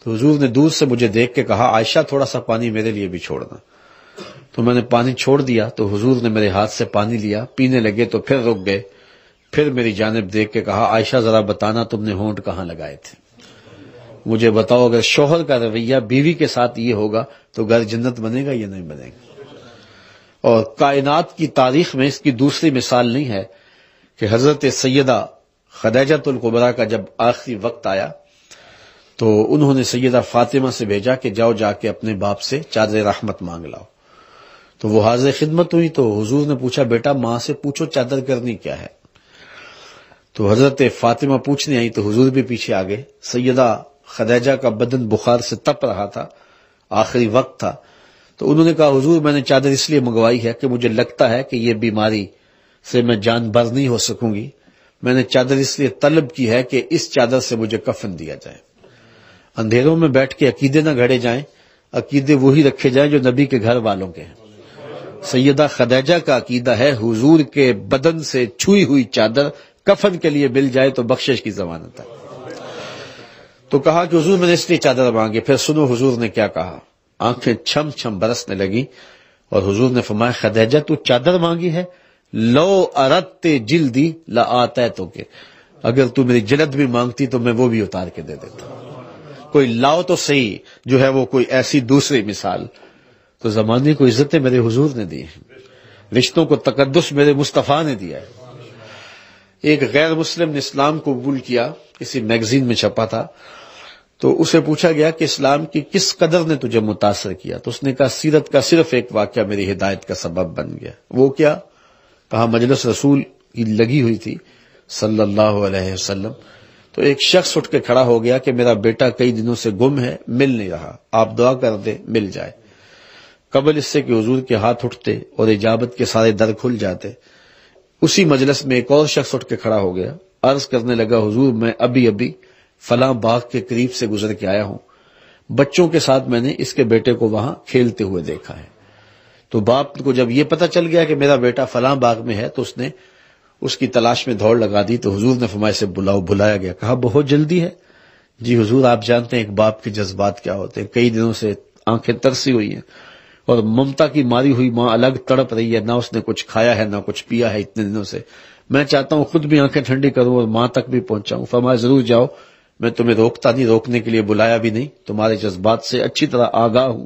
तो हजूर ने दूर से मुझे देख के कहा आयशा थोड़ा सा पानी मेरे लिए भी छोड़ना तो मैंने पानी छोड़ दिया तो हजूर ने मेरे हाथ से पानी लिया पीने लगे तो फिर रुक गए फिर मेरी जानब देख के कहा आयशा जरा बताना तुमने होंट कहाँ लगाए थे मुझे बताओ अगर शोहर का रवैया बीवी के साथ ये होगा तो घर जन्नत बनेगा या नहीं बनेगा और कायनात की तारीख में इसकी दूसरी मिसाल नहीं है कि हजरत सैदा खदैजतुलकबरा का जब आखिरी वक्त आया तो उन्होंने सैदा फातिमा से भेजा कि जाओ जाके अपने बाप से चादर रहमत मांग लाओ तो वो हाजिर खिदमत हुई तो हजूर ने पूछा बेटा मां से पूछो चादर करनी क्या है तो हजरत फातिमा पूछने आई तो हुजूर भी पीछे आ गए सैयदा खदेजा का बदन बुखार से तप रहा था आखिरी वक्त था तो उन्होंने कहा हुजूर मैंने चादर इसलिए मंगवाई है कि मुझे लगता है कि ये बीमारी से मैं जान बर नहीं हो सकूंगी मैंने चादर इसलिए तलब की है कि इस चादर से मुझे कफन दिया जाए अंधेरों में बैठ के अकीदे न घड़े जाए अकीदे वही रखे जाए जो नबी के घर वालों के हैं सैयदा खदेजा का अकीदा है हुजूर के बदन से छुई हुई चादर कफन के लिए मिल जाए तो बख्शिश की जमानत है तो कहा कि हजूर मैंने इसलिए चादर मांगी फिर सुनो हजूर ने क्या कहा आंखें छम छम बरसने लगी और हजूर ने फरमाया खदैजा तू चादर मांगी है लो अरते जिल्दी ला आता तो के अगर तू मेरी जलद भी मांगती तो मैं वो भी उतार के दे देता कोई लाओ तो सही जो है वो कोई ऐसी दूसरी मिसाल तो जमाने को इज्जतें मेरे हजूर ने दी हैं रिश्तों को तकदस मेरे मुस्तफ़ा ने दिया है एक गैर मुस्लिम ने इस्लाम को कबूल किया किसी मैगजीन में छपा था तो उसे पूछा गया कि इस्लाम की किस कदर ने तुझे मुतासर किया तो उसने कहा सीरत का सिर्फ एक वाक्य मेरी हिदायत का सबब बन गया वो क्या कहा मजलस रसूल की लगी हुई थी सल्लल्लाहु अलैहि वसल्लम तो एक शख्स उठ के खड़ा हो गया कि मेरा बेटा कई दिनों से गुम है मिल नहीं रहा आप दुआ कर दे मिल जाए कबल इससे कि हजूर के हाथ उठते और इजाबत के सारे दर खुल जाते उसी मजलस में एक और शख्स उठ के खड़ा हो गया अर्ज करने लगा हुजूर मैं अभी अभी फला बाग के करीब से गुजर के आया हूं बच्चों के साथ मैंने इसके बेटे को वहां खेलते हुए देखा है तो बाप को जब यह पता चल गया कि मेरा बेटा फलां बाग में है तो उसने उसकी तलाश में दौड़ लगा दी तो हुजूर ने फरमाया से बुलाओ बुलाया गया कहा बहुत जल्दी है जी हुजूर आप जानते हैं एक बाप के जज्बात क्या होते हैं कई दिनों से आंखें तरसी हुई हैं और ममता की मारी हुई माँ अलग तड़प रही है ना उसने कुछ खाया है ना कुछ पिया है इतने दिनों से मैं चाहता हूँ खुद भी आंखें ठंडी करूं और माँ तक भी पहुंचाऊं फरमाया जरूर जाओ मैं तुम्हें रोकता नहीं रोकने के लिए बुलाया भी नहीं तुम्हारे जज्बात से अच्छी तरह आगाह हूं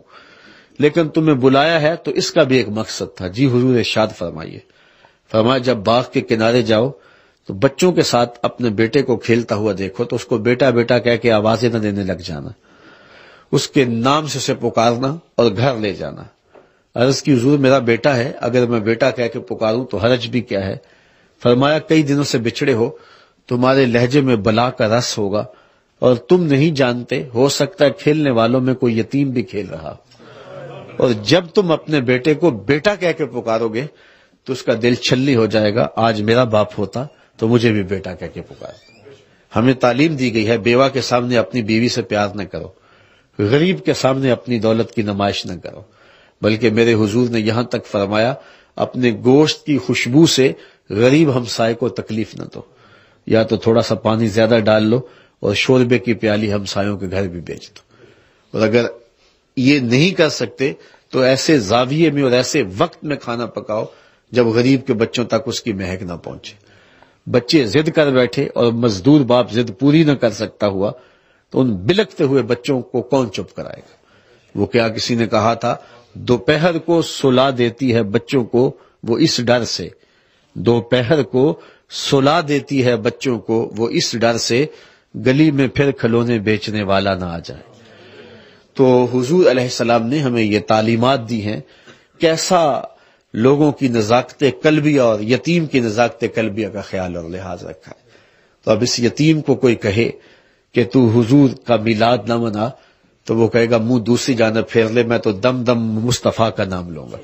लेकिन तुम्हें बुलाया है तो इसका भी एक मकसद था जी हजूर शाद फरमाइए फरमाया जब बाग के किनारे जाओ तो बच्चों के साथ अपने बेटे को खेलता हुआ देखो तो उसको बेटा बेटा कह के आवाजें न देने लग जाना उसके नाम से उसे पुकारना और घर ले जाना अर्ज की हजूर मेरा बेटा है अगर मैं बेटा कह के पुकारूं तो हरज भी क्या है फरमाया कई दिनों से बिछड़े हो तुम्हारे लहजे में बला का रस होगा और तुम नहीं जानते हो सकता है खेलने वालों में कोई यतीम भी खेल रहा और जब तुम अपने बेटे को बेटा कह के पुकारोगे तो उसका दिल छल्ली हो जाएगा आज मेरा बाप होता तो मुझे भी बेटा कह के पुकार हमें तालीम दी गई है बेवा के सामने अपनी बीवी से प्यार न करो गरीब के सामने अपनी दौलत की नुमाइश न करो बल्कि मेरे हुजूर ने यहां तक फरमाया अपने गोश्त की खुशबू से गरीब हमसाय को तकलीफ न दो या तो थोड़ा सा पानी ज्यादा डाल लो और शोरबे की प्याली हमसायों के घर भी बेच दो और अगर ये नहीं कर सकते तो ऐसे जाविये में और ऐसे वक्त में खाना पकाओ जब गरीब के बच्चों तक उसकी महक न पहुंचे बच्चे जिद कर बैठे और मजदूर बाप जिद पूरी न कर सकता हुआ तो उन बिलकते हुए बच्चों को कौन चुप कराएगा वो क्या किसी ने कहा था दोपहर को सुला देती है बच्चों को वो इस डर से दोपहर को सुला देती है बच्चों को वो इस डर से गली में फिर खिलौने बेचने वाला ना आ जाए तो हुजूर सलाम ने हमें ये तालीमत दी हैं कैसा लोगों की नज़ाकत कलबिया और यतीम की नज़ाकत कलबिया का ख्याल और लिहाज रखा है तो अब इस यतीम को कोई कहे कि तू हुजूर का मिलाद ना मना तो वो कहेगा मुंह दूसरी जानब फेर ले मैं तो दम दम मुस्तफ़ा का नाम लूंगा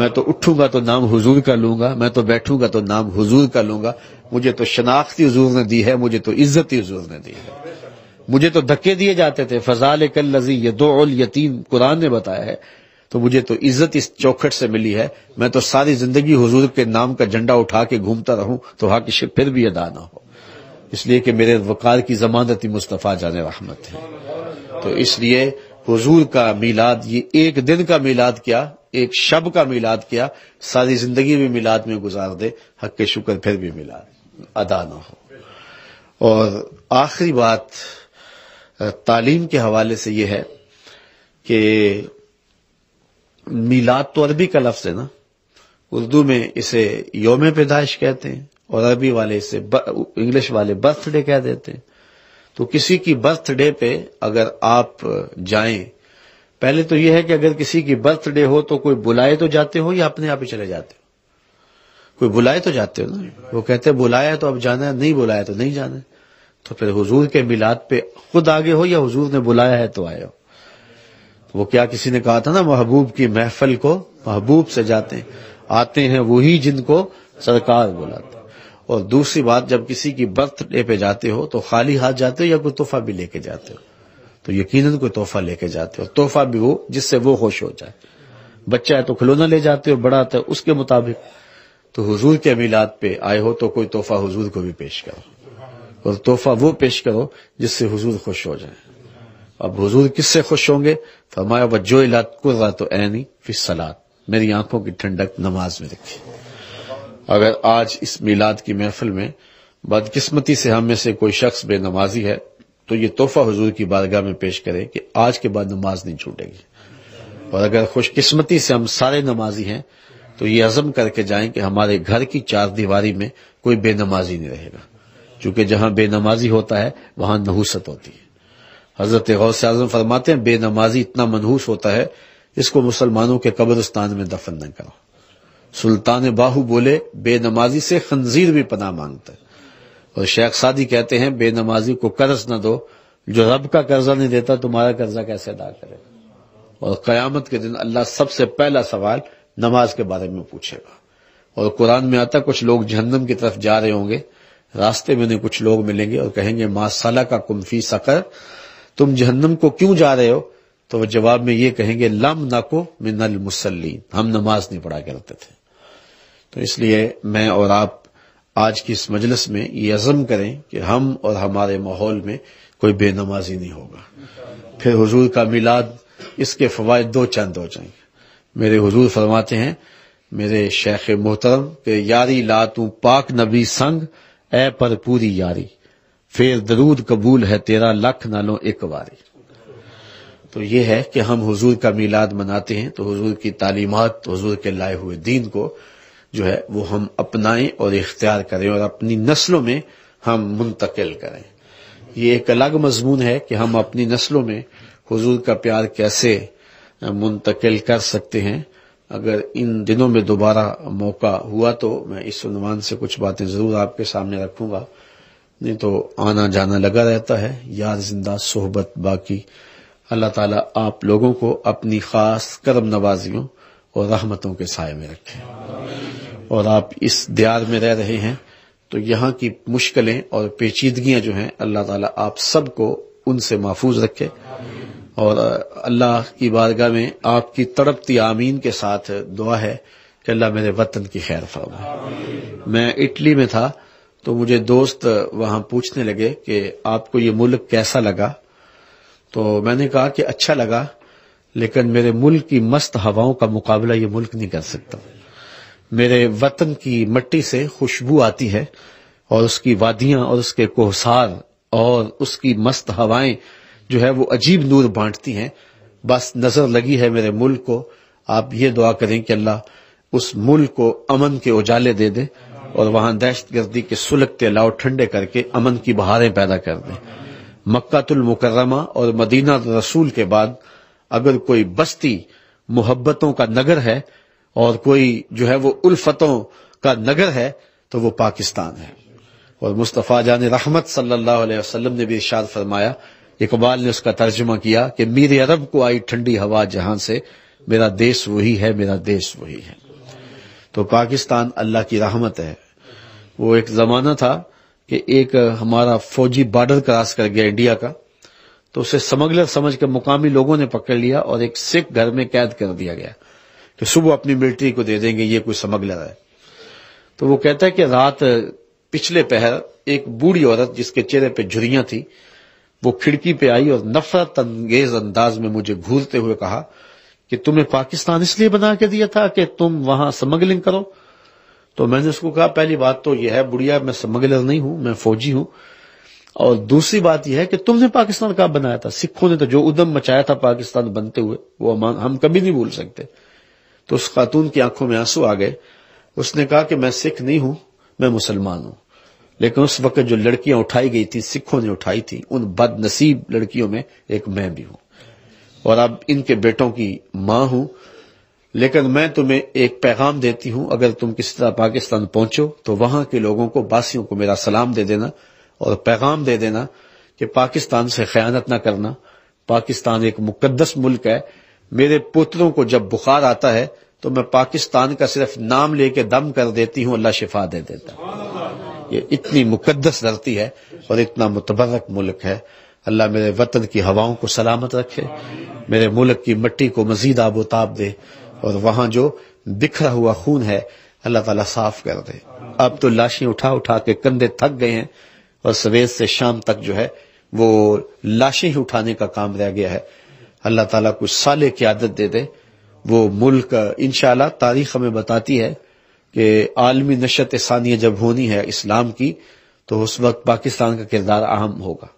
मैं तो उठूंगा तो नाम हुजूर का लूंगा मैं तो बैठूंगा तो नाम हुजूर का लूंगा मुझे तो शनाख्ती हजूर ने दी है मुझे तो इज्जत हजूर ने दी है मुझे तो धक्के दिए जाते थे फजाल कल लजी ये दो यतीम कुरान ने बताया है तो मुझे तो इज्जत इस चौखट से मिली है मैं तो सारी जिंदगी हुजूर के नाम का झंडा उठा के घूमता रहूं तो हाकिश फिर भी अदा ना हो इसलिए कि मेरे वकार की जमानत ही मुस्तफ़ा जान रहमत है तो इसलिए हुजूर का मिलाद ये एक दिन का मिलाद क्या एक शब का मिलाद क्या सारी जिंदगी भी मिलाद में गुजार दे हक के शुक्र फिर भी मिलाद अदा ना हो और आखिरी बात तालीम के हवाले से यह है कि मिलाद तो अरबी का लफ्ज है ना उर्दू में इसे योम पैदाइश कहते हैं और अरबी वाले इसे इंग्लिश वाले बर्थडे कह देते हैं तो किसी की बर्थडे पे अगर आप जाएं पहले तो यह है कि अगर किसी की बर्थडे हो तो कोई बुलाए तो जाते हो या अपने आप ही चले जाते हो कोई बुलाए तो जाते हो ना वो कहते हैं बुलाया तो अब जाना है नहीं बुलाया तो नहीं जाना तो फिर हुजूर के मिलाद पे खुद आगे हो या हुजूर ने बुलाया है तो आए हो वो क्या किसी ने कहा था ना महबूब की महफल को महबूब से जाते हैं आते हैं वही जिनको सरकार बुलाते और दूसरी बात जब किसी की बर्थडे पे जाते हो तो खाली हाथ जाते हो या कोई तोहफा भी लेके जाते हो तो यकीनन कोई तोहफा लेके जाते हो तोहफा भी वो जिससे वो खुश हो जाए बच्चा है तो खिलौना ले जाते हो बड़ा तो उसके मुताबिक तो हुजूर के मिलाद पे आए हो तो कोई तोहफा हुजूर को भी पेश करो और तोहफा वो पेश करो जिससे हुजूर खुश हो जाए अब हुजूर किससे खुश होंगे फरमाया वजो इलाद कुर्रा तो ऐनी फिर सलाद मेरी आंखों की ठंडक नमाज में रखी अगर आज इस मिलाद की महफिल में बदकिस्मती से हम में से कोई शख्स बेनमाजी है तो ये तोहफा हजूर की बारगाह में पेश करे कि आज के बाद नमाज नहीं छूटेगी और अगर खुशकिस्मती से हम सारे नमाजी हैं तो ये अज़म करके जाएं कि हमारे घर की चार दीवारी में कोई बेनमाजी नहीं रहेगा चूंकि जहां बेनमाजी होता है वहां नहूसत होती है हजरत गौस आजम फरमाते हैं बेनमाजी इतना मनहूस होता है इसको मुसलमानों के कब्रस्तान में दफन न करो सुल्तान बाहू बोले बेनमाजी से खंजीर भी पना मांगता है और शेख सादी कहते हैं बेनमाजी को कर्ज न दो जो रब का कर्जा नहीं देता तुम्हारा कर्जा कैसे अदा करेगा और कयामत के दिन अल्लाह सबसे पहला सवाल नमाज के बारे में पूछेगा और कुरान में आता कुछ लोग जहन्नम की तरफ जा रहे होंगे रास्ते में उन्हें कुछ लोग मिलेंगे और कहेंगे मा सला का कुम्फी सकर तुम जहन्नम को क्यों जा रहे हो तो वह जवाब में ये कहेंगे लम नको मिनल मुसल्ली हम नमाज नहीं पढ़ा करते थे तो इसलिए मैं और आप आज की इस मजलिस में ये अज़म करें कि हम और हमारे माहौल में कोई बेनमाजी नहीं होगा फिर हजूर का मिलाद इसके फवायद दो चंद हो जाएंगे मेरे हजूर फरमाते हैं मेरे शेख मोहतरम के यारी ला तू पाक नबी संग ए पर पूरी यारी फिर दरूद कबूल है तेरा लख नालो एक बारी तो ये है कि हम हजूर का मिलाद मनाते हैं तो हजूर की तालीमत हजूर के लाए हुए दीन को जो है वो हम अपनाएं और इख्तियार करें और अपनी नस्लों में हम मुंतकिल करें ये एक अलग मजमून है कि हम अपनी नस्लों में हुजूर का प्यार कैसे मुंतकिल कर सकते हैं अगर इन दिनों में दोबारा मौका हुआ तो मैं इस अनुमान से कुछ बातें ज़रूर आपके सामने रखूंगा नहीं तो आना जाना लगा रहता है यार जिंदा सोहबत बाकी अल्लाह ताला आप लोगों को अपनी खास करम नवाजियों और रहमतों के साय में रखें और आप इस दियार में रह रहे हैं तो यहाँ की मुश्किलें और पेचीदगियां जो हैं अल्लाह ताला आप सबको उनसे महफूज रखे और अल्लाह की बारगाह में आपकी तड़पती आमीन के साथ दुआ है कि अल्लाह मेरे वतन की खैर फरमाए मैं इटली में था तो मुझे दोस्त वहां पूछने लगे कि आपको ये मुल्क कैसा लगा तो मैंने कहा कि अच्छा लगा लेकिन मेरे मुल्क की मस्त हवाओं का मुकाबला ये मुल्क नहीं कर सकता मेरे वतन की मट्टी से खुशबू आती है और उसकी वादियां और उसके कोहसार और उसकी मस्त हवाएं जो है वो अजीब नूर बांटती हैं बस नजर लगी है मेरे मुल्क को आप ये दुआ करें कि अल्लाह उस मुल्क को अमन के उजाले दे दे और वहां दहशत गर्दी के सुलगते लाओ ठंडे करके अमन की बहारें पैदा कर दें मक्कातुलमकरमा और मदीना रसूल के बाद अगर कोई बस्ती मोहब्बतों का नगर है और कोई जो है वो उल्फतों का नगर है तो वो पाकिस्तान है और मुस्तफ़ा जान रहमत सल्लल्लाहु अलैहि वसल्लम ने भी इशाद फरमाया इकबाल ने उसका तर्जमा किया कि मीर अरब को आई ठंडी हवा जहां से मेरा देश वही है मेरा देश वही है तो पाकिस्तान अल्लाह की रहमत है वो एक जमाना था कि एक हमारा फौजी बॉर्डर क्रॉस कर गया इंडिया का तो उसे समगलर समझ के मुकामी लोगों ने पकड़ लिया और एक सिख घर में कैद कर दिया गया कि तो सुबह अपनी मिलिट्री को दे देंगे ये कोई स्मगलर है तो वो कहता है कि रात पिछले पहर एक बूढ़ी औरत जिसके चेहरे पे झुरियां थी वो खिड़की पे आई और नफरत अंगेज अंदाज में मुझे घूरते हुए कहा कि तुम्हें पाकिस्तान इसलिए बना के दिया था कि तुम वहां स्मगलिंग करो तो मैंने उसको कहा पहली बात तो यह है बुढ़िया मैं स्मगलर नहीं हूं मैं फौजी हूं और दूसरी बात यह है कि तुमने पाकिस्तान कहा बनाया था सिखों ने तो जो उदम मचाया था पाकिस्तान बनते हुए वो हम कभी नहीं भूल सकते तो उस खातून की आंखों में आंसू आ गए उसने कहा कि मैं सिख नहीं हूं मैं मुसलमान हूं लेकिन उस वक्त जो लड़कियां उठाई गई थी सिखों ने उठाई थी उन बदनसीब लड़कियों में एक मैं भी हूं और अब इनके बेटों की मां हूं लेकिन मैं तुम्हें एक पैगाम देती हूं अगर तुम किसी तरह पाकिस्तान पहुंचो तो वहां के लोगों को बासियों को मेरा सलाम दे देना और पैगाम दे देना कि पाकिस्तान से खयानत ना करना पाकिस्तान एक मुकदस मुल्क है मेरे पुत्रों को जब बुखार आता है तो मैं पाकिस्तान का सिर्फ नाम लेके दम कर देती हूँ अल्लाह शिफा दे देता ये इतनी मुकदस धरती है और इतना मुतबरक मुल्क है अल्लाह मेरे वतन की हवाओं को सलामत रखे मेरे मुल्क की मट्टी को मजीद आबोताब दे और वहां जो बिखरा हुआ खून है अल्लाह ताला साफ कर दे अब तो लाशें उठा उठा के कंधे थक गए हैं और सवेर से शाम तक जो है वो लाशें ही उठाने का काम रह गया है अल्लाह ताला कुछ साले की आदत दे दे वो मुल्क इनशाला तारीख हमें बताती है कि आलमी नशत सानिया जब होनी है इस्लाम की तो उस वक्त पाकिस्तान का किरदार अहम होगा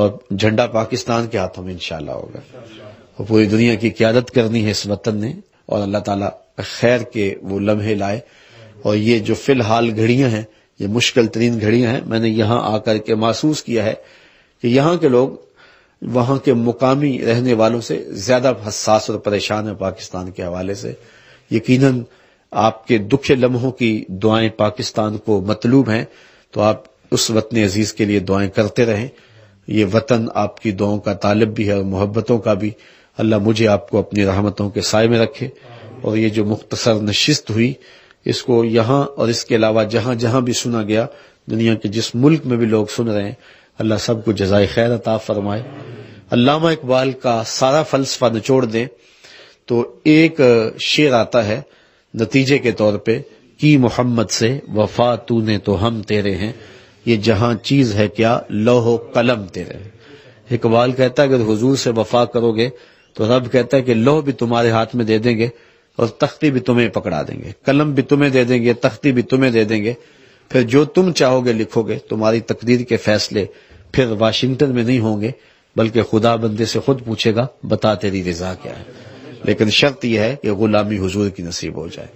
और झंडा पाकिस्तान के हाथों में इनशाला होगा और पूरी दुनिया की क्यादत करनी है इस वतन ने और अल्लाह ताला खैर के वो लम्हे लाए और ये जो फिलहाल घड़ियां हैं ये मुश्किल तरीन घड़ियां हैं मैंने यहां आकर के महसूस किया है कि यहां के लोग वहां के मुकामी रहने वालों से ज़्यादा हसास और परेशान है पाकिस्तान के हवाले से यकीनन आपके दुखे लम्हों की दुआएं पाकिस्तान को मतलूब हैं तो आप उस वतन अजीज़ के लिए दुआएं करते रहें ये वतन आपकी दुआओं का तालब भी है और मोहब्बतों का भी अल्लाह मुझे आपको अपनी रहमतों के साय में रखे और ये जो मुख्तसर नशिस्त हुई इसको यहां और इसके अलावा जहां जहां भी सुना गया दुनिया के जिस मुल्क में भी लोग सुन रहे हैं अल्लाह सब को जजाय खैर अता फरमाए अल्लामा इकबाल का सारा फलसफा निचोड़ दें तो एक शेर आता है नतीजे के तौर पे की मोहम्मद से वफा तू ने तो हम तेरे हैं ये जहां चीज है क्या लोहो कलम तेरे हैं इकबाल कहता है अगर हुजूर से वफा करोगे तो रब कहता है कि लोह भी तुम्हारे हाथ में दे देंगे और तख्ती भी तुम्हें पकड़ा देंगे कलम भी तुम्हें दे देंगे तख्ती भी तुम्हें दे देंगे फिर जो तुम चाहोगे लिखोगे तुम्हारी तकदीर के फैसले फिर वाशिंगटन में नहीं होंगे बल्कि खुदा बंदे से खुद पूछेगा बता तेरी रिजा क्या है लेकिन शर्त यह है कि गुलामी हुजूर की नसीब हो जाए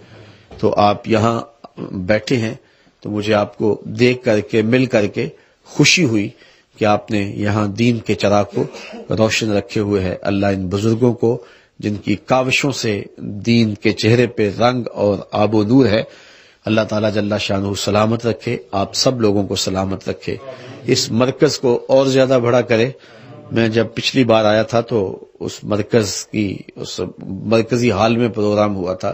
तो आप यहाँ बैठे हैं तो मुझे आपको देख करके मिल करके खुशी हुई कि आपने यहाँ दीन के चराग को रोशन रखे हुए है अल्लाह इन बुजुर्गों को जिनकी काविशों से दीन के चेहरे पे रंग और आबो नूर है अल्लाह ताला जल्ला शाह सलामत रखे आप सब लोगों को सलामत रखे इस मरकज को और ज्यादा बड़ा करे मैं जब पिछली बार आया था तो उस मरकज की उस मरकजी हाल में प्रोग्राम हुआ था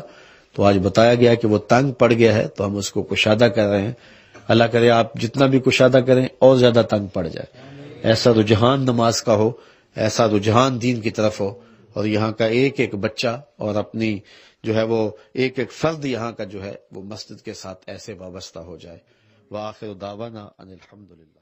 तो आज बताया गया कि वो तंग पड़ गया है तो हम उसको कुशादा कर रहे हैं अल्लाह करे आप जितना भी कुशादा करें और ज्यादा तंग पड़ जाए ऐसा रुझान नमाज का हो ऐसा रुझान दीन की तरफ हो और यहाँ का एक एक बच्चा और अपनी जो है वो एक एक फर्द यहाँ का जो है वो मस्जिद के साथ ऐसे वाबस्ता हो जाए वाखिर दावाना अनिल